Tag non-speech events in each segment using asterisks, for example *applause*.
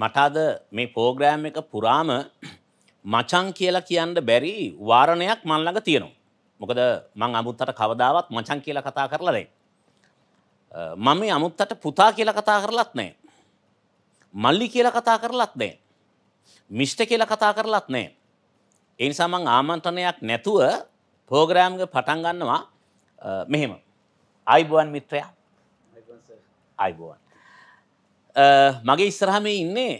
මට අද මේ පෝග්‍රෑම් එක පුරාම මචං කියලා කියන්න බැරි වාරණයක් මන් ළඟ තියෙනවා. මොකද මං අමුත්තට කවදාවත් මචං කියලා කතා කරලා නැහැ. මම මේ අමුත්තට පුතා කියලා කතා කරලත් නැහැ. මල්ලි කියලා කතා කරලත් නැහැ. මිෂ්ට කියලා කතා කරලත් නැහැ. ඒ නිසා මං ආමන්ත්‍රණයක් නැතුව ප්‍රෝග්‍රෑම් එක පටන් ගන්නවා මෙහෙම. අයිබෝන් මිත්‍රයා. අයිබෝන් සර්. අයිබෝන්. මගේ ඉස්සරහම ඉන්නේ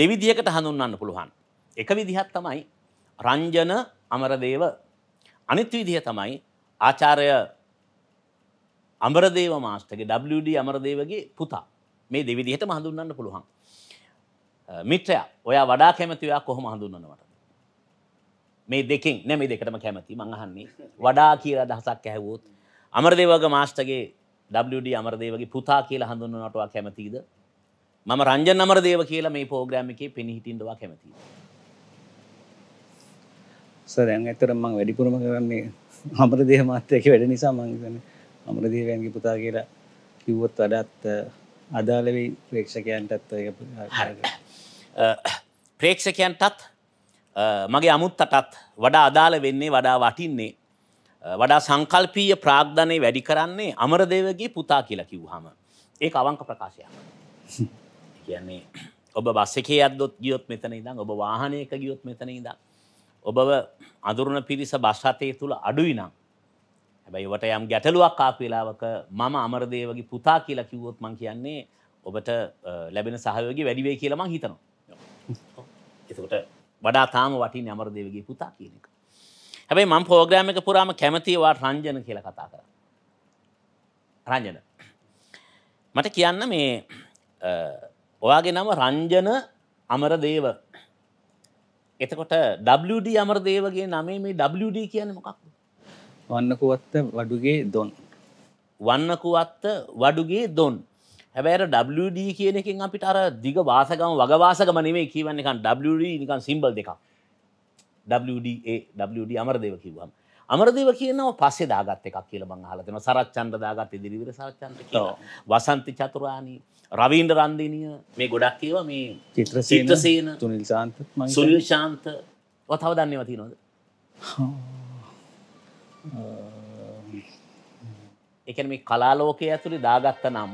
දෙවිදිකට හඳුන්වන්න පුළුවන්. එක විදිහත් තමයි රංජන අමරදේව අනිත් විදිහ තමයි ආචාර්ය අමරදේව මාස්ටගේ WD අමරදේවගේ පුතා මේ දෙවිදිහට හඳුන්වන්න පුළුවන්. මිත්‍රයා ඔයා වඩා කැමති ඔයා කොහොම හඳුන්වනවට? මේ දෙකෙන් නෑ මේ දෙකටම කැමති මං අහන්නේ වඩා කියලා අදහසක් ඇහුවොත් අමරදේවගේ මාස්ටර්ගේ WD අමරදේවගේ පුතා කියලා හඳුන්වනවට ඔයා කැමතිද? මම රංජ නමරදේව කියලා මේ පෝග්‍රෑම් එකේ පිණිහිටින්ටවා කැමති. සදැන් ඇතරම් මං වැඩිපුරම කරන්නේ හමරදේ මාත්‍යයක වැඩ නිසා මංගන අමරදේවයන්ගේ පුතා කියලා කිව්වොත් වඩත් අදාලවෙයි ප්‍රේක්ෂකයන්ටත් ප්‍රේක්ෂකයන්ටත් මගේ අමුත්තටත් වඩා අදාළ වෙන්නේ වඩා වටින්නේ වඩා සංකල්පීය ප්‍රාග්ධනය වැඩි කරන්නේ අමරදේවගේ පුතා කියලා කිව්හම ඒ අවංක ප්‍රකාශයක්. *laughs* කියන්නේ ඔබ බස් එකේ අද්දොත් ගියොත් මෙතන ඉඳන් ඔබ වාහනයක ගියොත් මෙතන ඉඳන් ඔබව අඳුරන පිරිස බස් රථය තුල අඩුයි නම් හැබැයි ඔබට යම් ගැටලුවක් ආපු වෙලාවක මම අමරදේවගේ පුතා කියලා කිව්වොත් මං කියන්නේ ඔබට ලැබෙන සහයෝගය වැඩි වෙයි කියලා මං හිතනවා. එතකොට වඩා තාම වටින්නේ අමරදේවගේ පුතා කියන එක. හැබැයි මම ප්‍රෝග්‍රෑම් එක පුරාම කැමතියි වා රංජන කියලා කතා කරන්න. රංජන. මට කියන්න මේ ඔයාගේ නම රංජන අමරදේව එතකොට WD අමරදේවගේ නමේ මේ WD කියන මොකක් වන්නකුවත්ත වඩුගේ දොන් වන්නකුවත්ත වඩුගේ දොන් හැබැර WD කියන එකින් අපිට අර දිග වාසකම වගවාසකම නෙමේ කියවන්න එකන් WD නිකන් සිම්බල් දෙකක් WDA WD අමරදේව කිව්වම් අමරදීව කියනව පස්සේ දාගත් එකක් කියලා මං අහලා තියෙනවා. සරච්චන්ද්‍ර දාගත් ඉදිරිවිර සරච්චන්ද්‍ර කියලා. වසන්ති චතුරානි, රවීන්ද්‍ර රන්දිනිය මේ ගොඩක් ඒවා මේ චිත්‍රසේන, චිත්‍රසේන, සුනිල් ශාන්ත, සුනිල් ශාන්ත වතව දන්නේවා තියෙනවද? ඒ කියන්නේ මේ කලා ලෝකයේ ඇතුලේ දාගත්ත නම්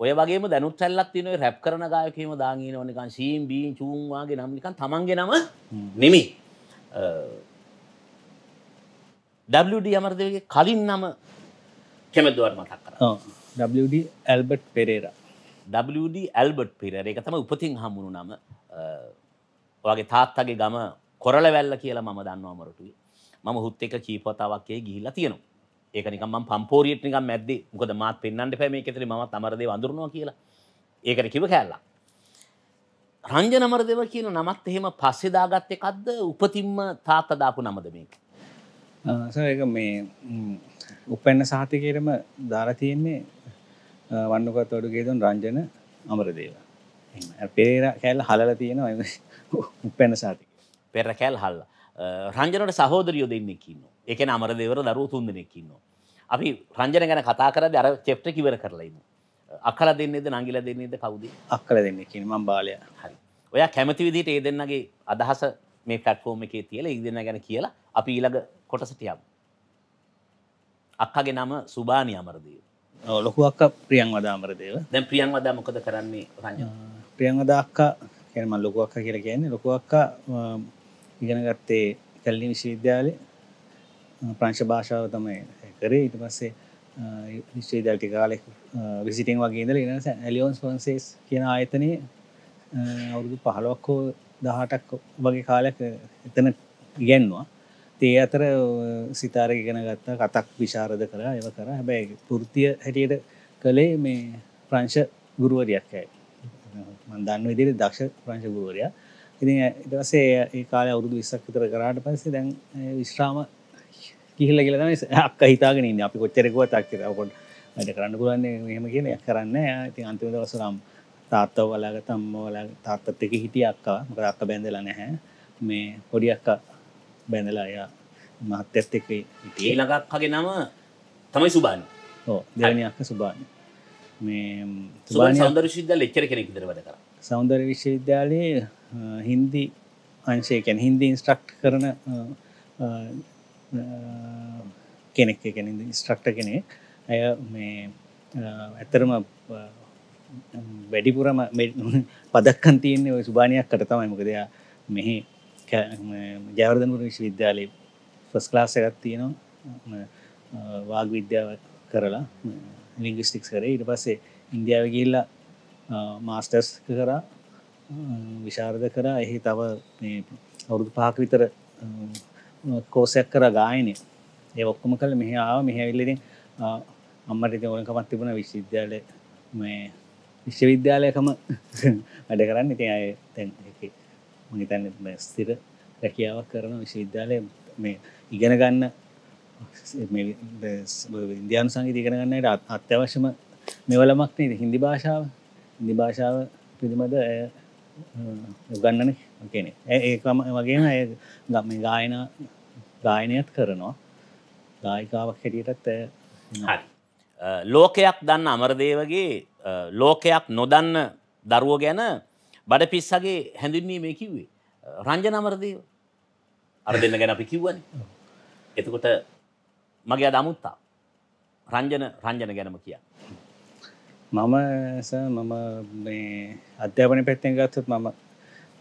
ඔය වගේම දැනුත් සැල්ලක් තියෙන ඔය රැප් කරන ගායකයෙම දාන් ඉනව නිකන් සීම් බීන් චූන් වාගේ නම් නිකන් තමන්ගේ නම නෙමෙයි ඩ අමරදගේ කලින් නම කෙමදුවට මතක් කර ඇල්බට් පෙරේර ඩ ඇල්බට් පිරර එක තම උපතින් හමුණු නම වගේ තාත්තගේ ගම කොරල වැල්ල කියලා මම දන්න අමරටුයි මම හුත් එක කීපතාවක්කේ ගිහිල්ල තියෙනවා ඒකනිකම පම්පෝරියට නිකම් ඇද ගොද මත් පෙන්න්නට පැම එකෙතරි ම තමරදේ වඳරනවා කියලා ඒකට කිව කැල්ලා රංජනමරදව කියන නමත් එහෙම පස්සෙදාගත්ත එකක්ද උපතින්ම තාත්තදාපු නමද මේක සක මේ උපන්න සාතිකයටම දාර තියෙන්නේ වන්නුකත් ඔඩු ගේදුන් රංජන අමරදේව පේර කෑල් හලල තියෙන උපන්න සාතික පෙර කෑල් හල්ල රංජනට සහෝදරියෝ දෙන්නෙක්කින්න එක අමරදේවර දරුව තුන් දෙනෙක්කින්නවා අපි රංජන ගැන කතා කරද අර චෙප්ට කිවර කරලයින්න අක්කල දෙන්නේද නංගිල දෙන්නේද කවුද අක්කල දෙන්නෙකින් මම් බාලය හරි ඔයා කැමති විදිට ඒ දෙන්නගේ අදහස මේ පටෆෝර්ම එකේ තියල ඉ දෙන්න ගැන කියලා අපි ඊළඟ කොටසටියක් අක්කගේ නම සුභානි අමරදීව ලොකු අක්ක ප්‍රියන් වදාමරදේව දැන් ප්‍රියන් වදා මොකද කරන්නේ රජ ප්‍රියන් වදාක්කා කෙනම ලොකු අක්ක කියර කියන්නේ ලොකු අක්කා ඉගෙනගත්තේ කැල්ලි විශ්වවිද්‍යාලය ප්‍රංශ භාෂාව තමයි කරේ ඉට පස්සේ නිශ්චේදල්ටි කාලෙක් විසිටන් වගේදල ඉන ඇලියෝන්ස් පන්සේස් කියන ආයතනය අවුරුදු පහළුවක්කෝ දහටක් වගේ කාලයක් එතන ඉගැන්වා තේ අතර සිතාරක ගෙන ගත්තා කතක් විශාරද කර එව කර හැබැයි පෘතිය හැටියට කළේ මේ ප්‍රංශ ගුරුවරයක් ඇයි මන්දන්න විදිරි දක්ෂ ප්‍රංශ ගුරුවරයා ඉති ඉටවසේ ඒ කාලය අවුරුදු විස්සක් විතර කරාට පස්සේ දැන් විශ්‍රාම කිහිල්ල කියලන අක් හිතාගෙන අපි කොච්චරකුව තක්කිරකොට වැඩ කරන්න පුලන්නේ හම කියන කරන්න ඇති අන්තිම දවසරම් තාත්තව වලාග තම්ම වල තාත්තත්ක හිටිය අක්කා මකරක්ක බැඳලා නැහැ මේ පොඩි අක්කා බැඳලා යා මහත්තත් එක්කේ ඒ ලඟක් හගේ නම තමයි සුබාන් ඕ දෙවැනියක්ක සුබාන් මේ සුබන්දර ශුද්ධ ලෙච්චර කෙනෙක් දරවද කර සෞන්දර විශ්වවිද්‍යාලයේ හින්දි අංශයකැන හින්දි ඉන්ස්ට්‍රක්් කරන කෙනෙක් එකැන ඉස්ට්‍රක්ට කෙනෙ ඇය මේ ඇතරම වැඩිපුරම *laughs* පදක්කන් තියන්නේ ඔය සුභානයක් කට තමයි මොකදයා මෙහි ජයවර්ධනපුර විශ්වවිද්‍යාලයේ ෆස් ලාස එකත් තියෙනවා වාග විද්‍යාව කරලා ලිංගිස්ටික්ස් කරේ ඉට පස්සේ ඉන්දියාව ගිල්ලා මාස්ටර්ස් කරා විශාරධ කරා එහි තව අවුරුදු පාක විතර කෝසයක් කර ගායනය ඒ ඔක්කොම කල මෙහ ආව මෙහැවිල්ලරින් අම්මට ඉති ඕනකමත් තිබුණ විශ්වවිද්‍යාලය මේ විශ්වවිද්‍යාලයකම වැඩ කරන්න ඉති අය තැන් මහිතන්න ස්තිර රැකියාවක් කරන විශ්වවිද්‍යාලය මේ ඉගෙන ගන්න ඉන්දයානු සංගීත ඉගෙන ගන්නට අත්‍යවශ්‍යම මෙවලමක් නේද හින්දි භාෂාව හිදි භාෂාව පිළිබඳ ගන්නන කෙනෙ ඒකම වගේ ඇය ගම ගායන ගායනයත් කරනවා ගායිකාවක් හැටියටත් ලෝකයක් දන්න අමරදේවගේ ලෝකයක් නොදන්න දරුව ගැන බඩ පිස්සගේ හැඳින්නේ මේ කිව්වේ රංජනමරදේව අර දෙන්න ගැන අපි කිව්වන එතකොට මගේ අද අමුත්තා රංජන රංජන ගැනම කිය මම මම අධ්‍යාපන පැත්තෙන් ගත්තත් මම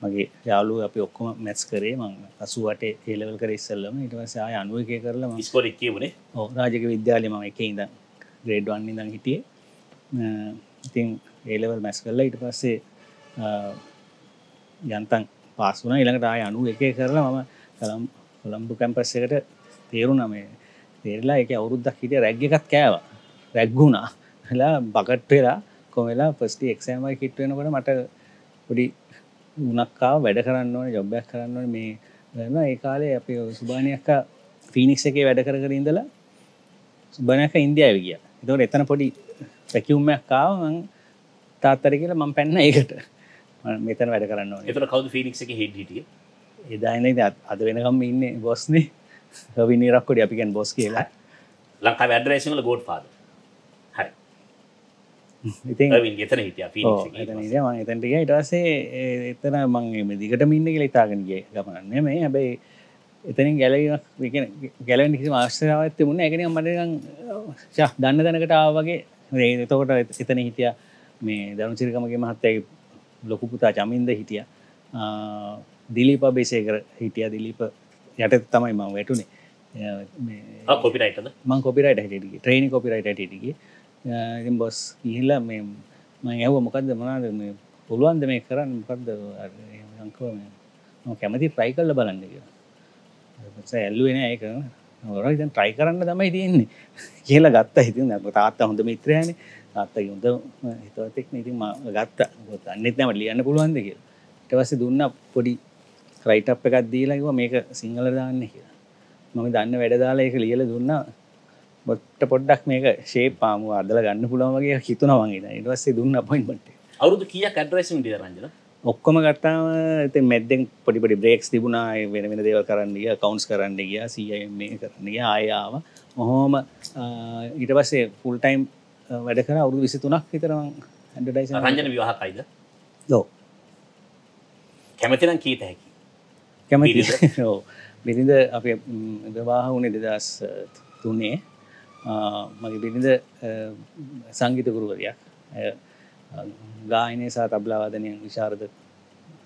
මගේ යාලු අපි ඔක්කොම මැස් කරේ මං අසුවට ඒලවල් කර ඉස්සල්ලම ඉටවසයා අනුව එක කරලම ස්කොරක්කවනේ ඕ රාජක විද්‍යාලය ම එක ඉඳ ග්‍රේඩ්වන්න ඉඳං හිටියේ ඉතින් ඒලවල් මැස් කරලා ඉට පස්සේ යන්තන් පාසුන ඉළඟට ආය අනු එක කරලා මම කළම් කොළම්බු කැම්පස් එකට තේරු නමේ තේරලා එක අවුරුද්දක් හිටිය රැග් එකත් කෑව රැග්ගුණා හලා බකට්වෙලා කොමලා පස්ටි එක්සෑමයි කිට්වෙනකට මට පොඩි උනක්කා වැඩ කරන්න ඕන ජොබ්බයක් කරන්න මේ දන්න ඒ කාලේ අප සුභානයක්ක ෆිනික්ස එකේ වැඩ කර කර ඉඳලා සුබනයක ඉන්දියාව ගිය එතවට එතන පොඩි පැකිවුම්මයක් කාවන් තාත්තර කියලා මම පැන්න ඒකට මෙතන වැඩ කරන්න එතර කවු ෆිනික් එක හෙට හිටිය එදායින අද වෙනකම් ඉන්න බොස්න රවිනිරක්කොට අපිකැන් බොස් කියලා ලංකා වැඩරේසිල ගෝඩ් පාද ඉතින්තන හිටිය එතැටිය ඉටසේ එතන මං දිකට මින්න කියල ඉතාගෙනගේ ගමන්න මේ හැබයි එතනින් ගැලක් ගැලෙන් කිසි ආශ්‍රාවත් මුණ එකන මටකං දන්න දැනකට ආවගේ රේතකොට එතන හිටිය මේ දරුණු සිරිකමගේ මහත්තයි ලොකුපුතා චමින්ද හිටිය දිලීප බේසේකර හිටිය දිලීප යට තමයි මං වැටුනේ කොපිරයිට මං කොපිරයිට හටටගේ ට්‍රේනි කොපිරයිට හටටගේ බොස් ඉහිල්ලා මේ මං ඇව මොකක්ද මනාද මේ පුළුවන්ද මේ කරන්න මොකක්ද ලංකව කැමති ප්‍රයි කල්ල බලන්න කියලා ඇල්ලුවෙන ඒ කරන රයිතන් ට්‍රයි කරන්න තමයි තියෙන්නේ *laughs* කියලා ගත්ත හිතින් තාත්තා හොඳ මිත්‍රයනේ තාත්ත යුද හිතවතෙක් ඉතින් ගත්ත අන්නෙත් නමට ලියන්න පුළුවන්ද කිය ටවස දුන්න පොඩි රයිට් එකක් දීලාකිව මේක සිංහල දාන්න කියලා මම දන්න වැඩදාලා එක ලියල දුන්නා බොට්ට පොඩ්ඩක් මේක ශේපාම අදල ගන්න පුළමගේ හිතුනවන්ගෙන ඉටවස්සේ දුන්න පොයින්ට අවුදු කිය කඩරසින් ිය රජල ඔක්කොම ගත්තාම ඇති මැද්දෙන් පොඩිපඩි බ්‍රේක්ස් තිබුණා වෙන වෙන දේව කරන්නගිය කවන්ස් කරන්න ගිය සිය මේ කරන්නගිය ආයාව මොහෝම ඉට පස්සේ ෆුල්ටයිම් වැඩ කර අවුදු විසි තුනක් විතරම් ඇඩඩයිස රජන විවාහකයිද දෝ කැමතිනම් කීත හැකි කැමති ඕ බිරිඳ *laughs* අප විවාහ වුණේ දෙදස් තුන්නේ මගේ බිරිඳ සංගීත ගුරුවරයක් ගායනය සහ තබ්ලාවාදනය විශාරද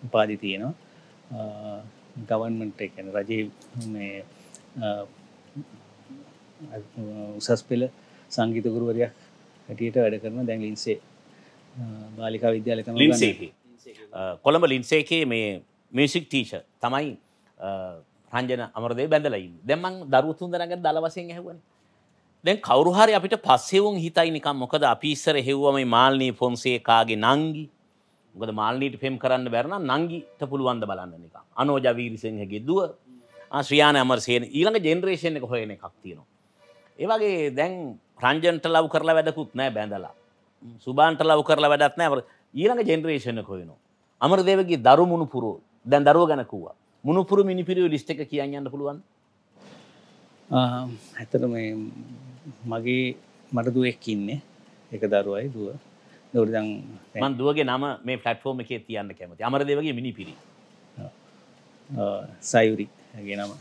උපාදි තියෙනවා ගවන්මට එකන රජයේ උසස් පෙළ සංගීතගුරුවරයක් හැටියට වැඩ කරන දැන් ලින්සේ බාලිකා විද්‍යාලතම ලින්සේ කොළඹ ලින්සේකේ මේ මියසික් තීෂ තමයි රංජන අමරදේ බැඳලයින් දෙමන් දරුතුන් දනග දලවසයෙන් හැවන දැන් කවරුහරි අපිට පස්සෙවුන් හිතයි නිකම් මොකද අපිස්සර හෙව්වම මාල්නී ෆොන්සේකාගේ නංගි ගොද මාල්නීට ෆෙම් කරන්න බැරන නංගිට පුළුවන්ද බලන්න නික අනෝජවීරිසිංහගේ දුව ශ්‍රියාන අමරසයන ඊළඟ ජෙනරේෂණ එක හොයන එකක් තියෙනවා ඒවගේ දැන් රංජන්ට ලව් කරලා වැඩකුත් නෑ බැඳලා සුබාන්ට ලව් කරලා වැඩත් නෑ ඊළඟ ජෙනරේෂණ කොයනවා අමරදේවගේ දරු මුණුපුරු දැන් දරුව ගැනකුවා මුණුපුරු මිනිපිරිය ලිස්ට එක කියන්න යන්න පුළුවන් ඇතට මේ මගේ මට දුවෙක් ඉන්නේ එක දරුවයි දුව දරදන් මන් දුවගේ නම මේ පලට්ෆෝර්ම එකේ තියන්න කැමති අමරදේවගේ මිනිපිරි සයුරි ඇගේ නම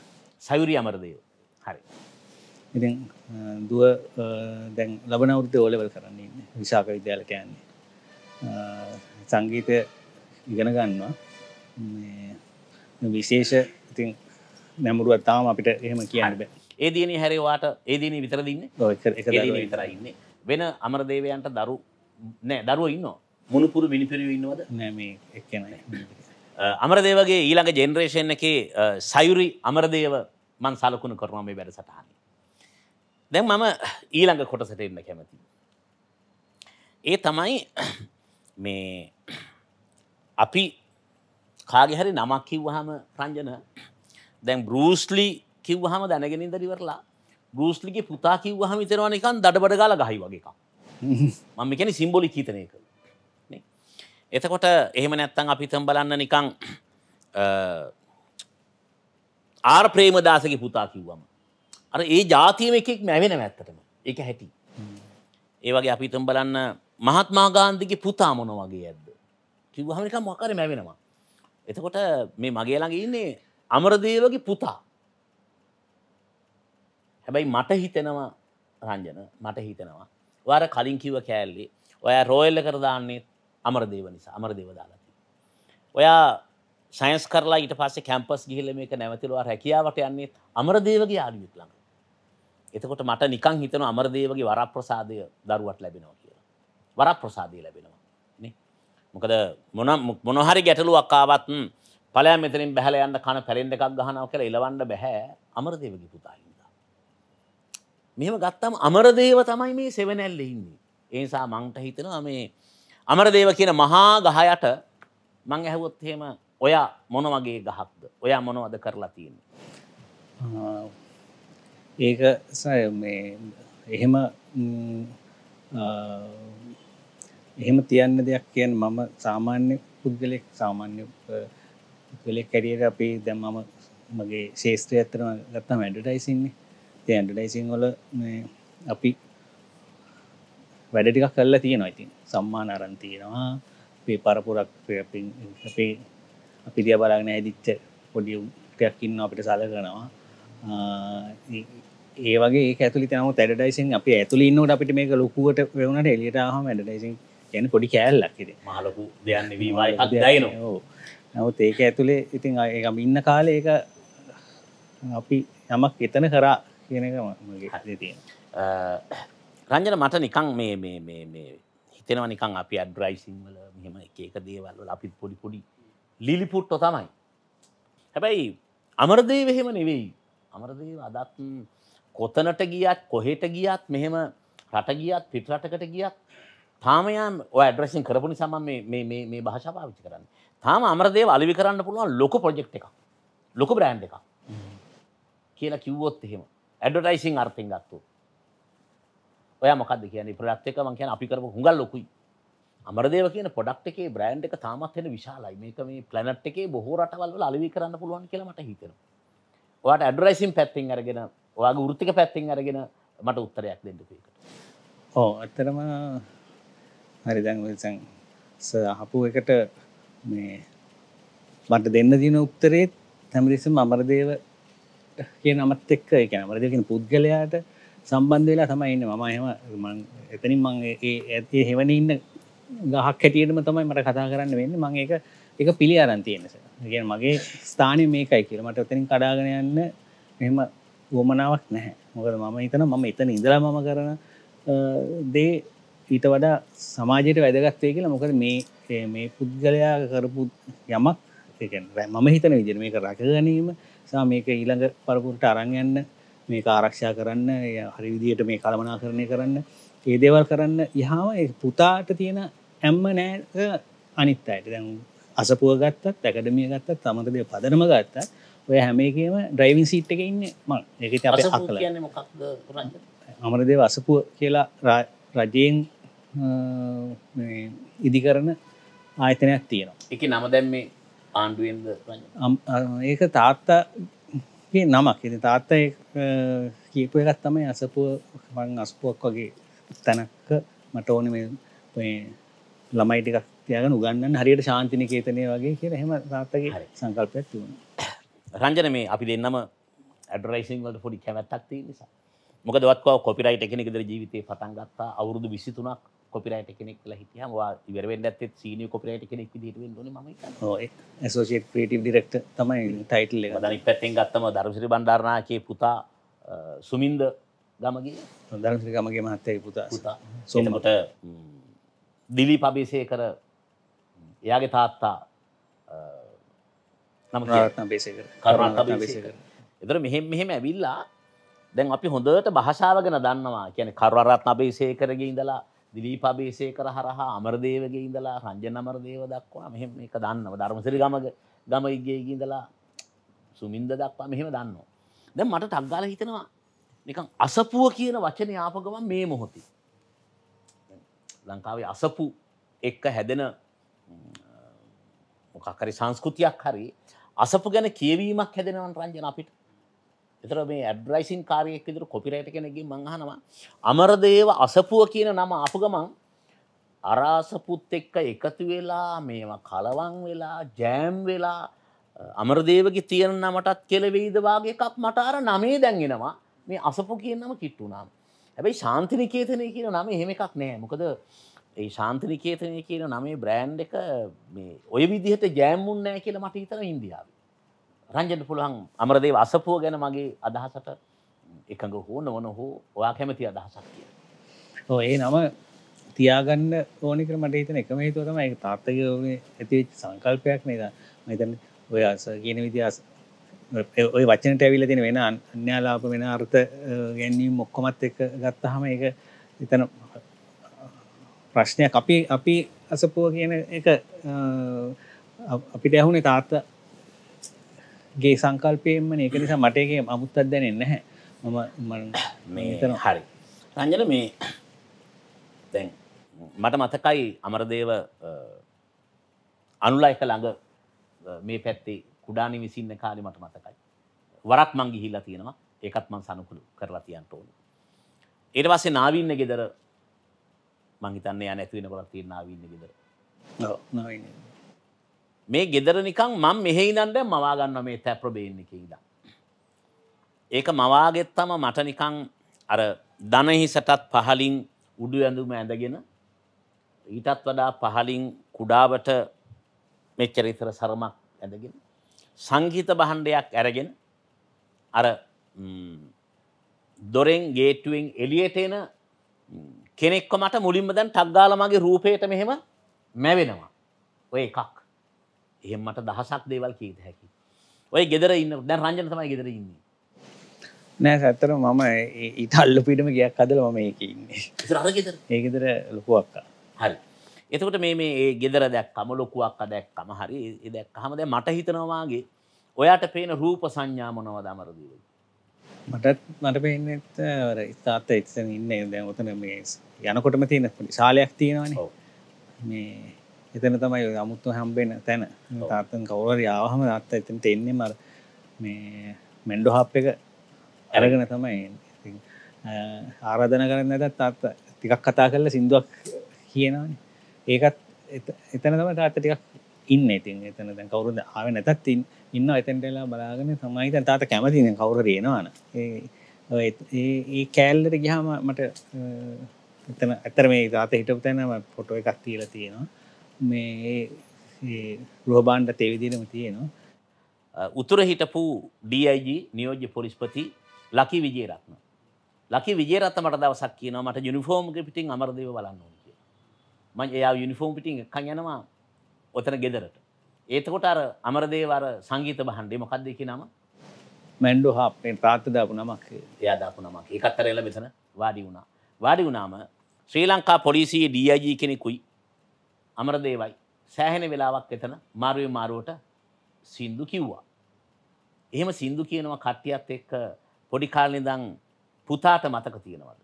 සයුරි අමරදේව හරි ඉති දුව දැන් ලබනවෘත ඕලවල් කරන්නේ විශාක විද්‍යාල කෑන්නේ සංගීත ඉගෙන ගන්නවා විශේෂ ඉතින් නැමුරුව තාම අපිට එහෙම කියන්න බෑ ඒදන හැරවාට ඒදන විතර දින්න විතරඉන්න වෙන අමරදේවයන්ට දරු නෑ දරුව ඉන්න මුණුපුරු මිනිිපිරි ඉන්නවද නෑම එක්කන අමරදේවගේ ඊළඟ ජෙනරේෂන් එකේ සයුරි අමරදේව මන් සලකුණු කරනවා මේ වැඩ සටහන්නේ දැන් මම ඊළඟ කොටසට එන්න කැමති. ඒ තමයි මේ අපි කාගෙහරි නමක් කිව්වහම රංජන දැන් බ්‍රූස්ලි කිව්වහම දැනගෙනින් දරිවරලා බ්‍රූස්ලිගේ පුතා කිව්වහම ඉතරවා නිකන් දඩබඩ ගාලා ගහයි වගේ එකක්. *laughs* මම කියන්නේ සිම්බොලික් හිතන එක. නේ? එතකොට එහෙම නැත්තම් අපි හිතමු බලන්න නිකන් ආර් ප්‍රේමදාසගේ පුතා කිව්වම අර ඒ ජාතියම එකෙක් මැවෙන ඇත්තටම ඒක හැටි. ඒවගේ අපිතම් බලන්න මහත්මාගාන්ධිගේ පුතා මොන වගේ ඇද්ද. කිව්හමික මොකර මැවෙනවා. එතකොට මේ මගේ ළඟ ඉන්නේ අමරදේවගේ පුතා. හැබැයි මට හිතෙනවා රංජන මට හිතෙනවා. වර කලින් කිව කෑල්ලි ඔය රෝයල්ල කරදාන්නේ අමරදේව නිසා අමරදේව දාලති. ඔයා සයින්ස් කරලා ඊට පස්සේ කැම්පස් ගිහිල්ල මේක නැවතිලවා රැකියාවට යන්නේ අමරදේවගේ ආඩියුත් ළඟ. එතකොට මට නිකං හිතන අමරදේවගේ වරප්‍රසාදය දරුවට ලැබෙනවා කියලා. වරප්‍රසාදය ලැබෙනවා. මොකද මොන මොනහරි ගැටලුවක් ආවත් ඵලයන් මෙතනින් බහලා යන්න කන පැලෙන් එකක් ගහනවා කියලා ඉලවන්න බෑ අමරදේවගේ පුතා හින්දා. මෙහෙම ගත්තම අමරදේව තමයි මේ සෙවණැල්ලේ ඉන්නේ. ඒ නිසා මංට හිතෙනවා මේ අමරදේව කියන මහා ගහයට මං ඇහුවොත් එහෙම ඔයා මොන වගේ ගහක්ද? ඔයා මොනවද කරලා තියෙන්නේ? ඒක එහෙම එහෙම තියන්න දෙයක් කියන් මම සාමාන්‍ය පුද්ගලෙක් සාමාන්‍ය කළෙ කැරියට අපේ දැම් මම මගේ ශේෂත්‍රය ඇතරම ගත්තම ඇඩටයිසින්නේ ති ඇඩටයිසින් වල අපි වැඩටික කල්ලා තියෙන ඉතින් සම්මාන අරන්තියෙනවා පේ පරපුරක් අපේ අපි දිය බලාගෙන ඇදිච්ච පොඩියුටයක් ඉන්න අපිට සල කරනවා ඒවගේ ඇතුලි තම තැඩයිසින් අප ඇතුල ඉන්නට අපිට මේක ලොකුවට වුණට එලියට හම ඇඩයිසින් යන පොඩි කෑල්ලක්කෙද මහලොකු දෙයන්න වීමයි අදයන නවත් ඒක ඇතුළේ ඉතින් ඒකම ඉන්න කාල ඒක අපි යමක් එතන කරා කියනකමගේ හදේ තියෙන රංජන මට නිකං මේ මේ මේ මේ හිතෙනවා නිකං අපි අඩ්‍රයිසිංවල මෙම එකක දේවල්ල අපිත් පොඩි පොඩි ලිලිපුට්ටො තමයි හැබැයි අමරදේ වෙහෙම නෙවෙයි අමරදේ අදත් කොතනට ගියත් කොහෙට ගියත් මෙහෙම රට ගියත් පිටරටකට ගියත් තාමයා ඔය ඇඩ්‍රෙසින් කරපු නිසා මම මේ මේ මේ භාෂාව පාවිච්චි කරන්නේ. තාම අමරදේව අලෙවි කරන්න පුළුවන් ලොකු ප්‍රොජෙක්ට් එකක්. ලොකු බ්‍රෑන්ඩ් එකක්. කියලා කිව්වොත් එහෙම ඇඩ්වර්ටයිසින් අර්ථයෙන් ගත්තොත්. ඔයා මොකද්ද කියන්නේ ප්‍රොඩක්ට් එක මං කියන්නේ අපි කරපු හුඟල් ලොකුයි. අමරදේව කියන පොඩක්් එකේ බ්‍රෑන්් එක තාමත් එෙන විශාලයි මේක මේ පලනට් එකේ බොහෝ රටවල් අලවි කරන්න පුළුවන් කියලමට හිතෙන. ඔට ඇඩරයිසිම් පැත්තිෙන් අරගෙන ඔයාගේ වෘත්තික පැත්තෙන් අරගෙන මට උත්තරයක් දෙන්නපීක ඕ අත්තරම හරි දැන්සන් සහපු එකට මේ මට දෙන්න දින උත්තරේත් තැමරිසම් අමරදේව කිය නමත් එක්ක එක අමරදයකින් පුද්ගලයාට සම්බන්ධ වෙලා තමයි ඉන්න මම එහෙම එතනින් මං ඇති හෙවන ඉන්න ගහක් හැටියටම තමයි මට කතා කරන්න වෙන්න මං ඒක එක පිළි අරන්තියෙනස ගෙන මගේ ස්ථානය මේකයි කියල මට ඔතනින් කඩාගෙන යන්න මෙම ගොමනාවක් නැහැ මොකද මම හිතන මම එතන ඉඳලා මම කරන දේ ඊට වඩා සමාජයට වැදගත්තය කියලා මොකද මේ මේ පුද්ගලයා කරපු යමක් මම හිතන විදිර මේක රැක ගැනීම සා මේක ඊළඟ පරපුරට අරංයන්න මේ ආරක්ෂා කරන්න හරි විදියට මේ කළමනා කරණය කරන්න ඒ දේවල් කරන්න යහාම පුතාට තියෙන ඇම්ම නෑ අනිත් අයට දැන් අසපුුව ගත්තත් ඇකඩමිය ගත්තත් තමතදේ පදනම ගත්තත් ඔය හැමේකම ඩ්‍රයිවින් සිට් එක ඉන්න ම එක හකල අමරදේ වසපුුව කියලා රජයෙන් ඉදි කරන ආයතනයක් තියෙනවා එක නම දැම් මේ ආණ්ඩුවෙන්ද ඒක තාත්තා නමක් එ තාත්තා කීපය එකත් තමයි අසපුුව මං අස්පුවක් වගේ තැනක්ක මට ඕන ළමයිටිකක් තියගෙන උගන්න හරියට ශාන්තින කේතනය වගේ කිය හෙම තාත්තගේ සංකල්පයක් තිබුණ රංජන මේ අපි දෙන්නම ඇඩරයිසිංවලට පොඩි කැමැත්තක් තියෙන නිසා මොක දවත්ව කොපිරයිට කෙනෙක් දර ජීවිතය පටන් ගත්තා අවුරුදු විසි තුනක් කොපිරයිට කෙනෙක් ල හිටියම වා ඉවරෙන් ඇත්තෙත් සීන කොපිරයිට කෙනෙක් දිටුවෙන් න ම ඇසෝෂේ ක්‍රේටව ඩිරෙක්ට තමයි ටයිටල් දනි පැත්තෙන් ගත්තම දරුසිරි බන්ඩාරනාගේ පුතා සුමින්ද ගමගේ දරුසිරි ගමගේ මහත්තය පුතා පුතා සොමට දිලි පබේසය කර එයාගේ තාත්තා නම බේසක කරුණා බේසක එතර මෙහෙම මෙහෙම ඇවිල්ලා දැන් අපි හොඳට භාෂාවගෙන දන්නවා කියන කරුවරත් අබේසේ කරගේ ඉඳලා දිලීපබේසේ කර හරහා අමරදේවගේ ඉඳලා රංජනමර දේව දක්වා මෙහෙම එක දන්නව ධර්මසිරි ගමග ගමයිගේ ඉඳලා සුමින්ද දක්වා මෙහෙම දන්නවා. දැන් මට ටක්ගාල හිතෙනවා නිකන් අසපුුව කියන වචන යාපගමන් මේ මොහොති. ලංකාවේ අසපු එක්ක හැදෙන මොකක්කරි සංස්කෘතියක් හරි අසපු ගැන කියවීමක් හැදෙනවන් රංජන අපිට එතර මේ ඇඩ්රයිසින් කාරයෙක් විදිර කොපිරයිට කෙනගින් මංහනවා අමරදේව අසපුුව කියන නම අප ගමන් අරාසපුත් එක්ක එකතු වෙලා මේවා කලවන් වෙලා ජෑම් වෙලා අමරදේවකි තියෙන නමටත් කෙලවෙයිද වගේ එකක් මට අර නමේ දැන්ගෙනවා මේ අසපු කියන්නම කිට්ටුනාම් හැබැයි ශාන්තිනිකේතනය කියන නම හෙම එකක් නෑ මොකද ඒ ශාන්තිනිකේතනය කියන නමේ බ්‍රෑන්් එක ඔය විදිහට ජෑම්මුන් නෑ කියලා මට හිතර ඉන්දියාව. රංජට පුළහන් අමරදේ අසපුුව ගැන මගේ අදහසට එකඟ හෝ නොවන හෝ ඔයා කැමති අදහසක් කිය. ඒ නම තියාගන්න ඕනිකර මට හිතන එකම හිතුවතම එක තාර්ථක ඇති සංකල්පයක් නේද මෙතන් ඔය අස කියන විදිහස් ඔය වචනට ඇවිල තින වෙන අන්‍යාලාප වෙන අර්ථ ගැන්නීම් මොක්කොමත් එක ගත්තහම එක ඉතන ප්‍රශ්නයක් අපි අපි අසපුුව කියන එක අපිට ඇහුනේ තාත්ත ගේ සංකල්පයෙන්ම ඒක නිසා මටයගේ අමුත්තත් දැනෙන්න හැ මම මේතන හරි රංජල මේ දැන් මට මතකයි අමරදේව අනුලයික ළඟ මේ පැත්තේ කුඩානි විසින්න කාලි මට මතකයි වරක් මං ගිහිල්ලා තියෙනවා ඒකත් මං සනුකුළු කරලා තියන්ට ඕන ඊට පස්සේ නාවින්න ගෙදර මංහිතන්න යන ඇතිවෙන කොත් තිරනාවන්න ගෙදර මේ ගෙදර නිකං මං මෙහෙහිදන්ට මවාගන්න මේ තැප්‍රබේන්න එක ඉද ඒක මවාගෙත්තම මට නිකං අර දනහිසටත් පහලින් උඩු ඇඳුම ඇඳගෙන ඊටත් වඩා පහලින් කුඩාවට මෙච්චරිතර සරමක් ඇඳගෙන සංගීත බහන්්ඩයක් ඇරගෙන අර දොරෙන් ගේටුවෙන් එලියට එන කෙනෙක්ව මට මුලින්ම දැන් ටක්ගාලමගේ රූපයට මෙහෙම මැවෙනවා ඔය එකක් එහෙම මට දහසක් දේවල් කීත හැකි ඔය ගෙදර ඉන්න දැන් රංජන තමයි ගෙදර ඉන්නේ නෑ සැත්තර මම ඉතල්ල පිටම ගයක් අදල මම එක ඉන්නේ ඒගෙදර ලොකුවක්කා හරි එතකොට මේ මේ ඒ ගෙදර දැක්කම ලොකුවක් අදැක්කම හරි එදැක් හමද මට හිතනවාගේ ඔයාට පේන රූප සංඥාමනව දමරදීවල මටත් මට පේනත ස්ථාත එත්ස ඉන්න දැ ඔතන මේ යනකොටම තියෙන ශාලයක් තියෙනවන මේ එතන තමයි අමුත්තු හම්බෙන තැන තාත්තන් කවුවර යාහම අත්ත එතන තෙන්නේ මර මේ මෙන්ඩෝ හප් එක ඇරගෙන තමයි ආරාධන කරන්න ඇතත් තාත්ත ටිකක් කතා කරල සිින්දුවක් කියනවන ඒකත් එතන තම තාත්ත ටිකක් ඉන්න ඉතින් එතන දැන් කවුරුද ආව නැතත් තින්න ඉන්න ඇතැන්ටලා බලාගෙන තමයි තාත කැමතින කවුර රේෙනවාන ඒ කෑල්ලට ගිහාම මට එතන ඇතර මේ තාත හිටපු තැනම පොටො එකක් තිීල තියෙනවා මේ රෝබාන්ඩ තෙවිදිනම තියෙනවා උතුර හිටපු ඩIG නියෝජ්‍ය පොලිස්පති ලකි විජේරත්න ලකි විජේරත්ත මට දවසක් කියන මට යුනිෆෝර්ම් පිටින් අමරදව බලන්න මං එයා යුනිෆෝම් පිටිං කංයනවා ඔතන ගෙදරට ඒතකොට අර අමරදේවර සංගීත බහන්්ඩේ මොකක්දකි නම මැන්ඩු හාපේ ප්‍රාර්ථදාපු නමක් එයාදාපු නමක් එකත්තර එල මෙතන වාඩි වුණා වාඩි වුණාම ශ්‍රී ලංකා පොලිසියේ ඩියජී කෙනෙකුයි අමරදේවයි සෑහෙන වෙලාවක් එතන මාරුවේ මාරුවට සින්දු කිව්වා එහෙම සින්දු කියනවා කට්ටියත් එක්ක පොඩි කාලනිදං පුතාට මතක තියෙනවද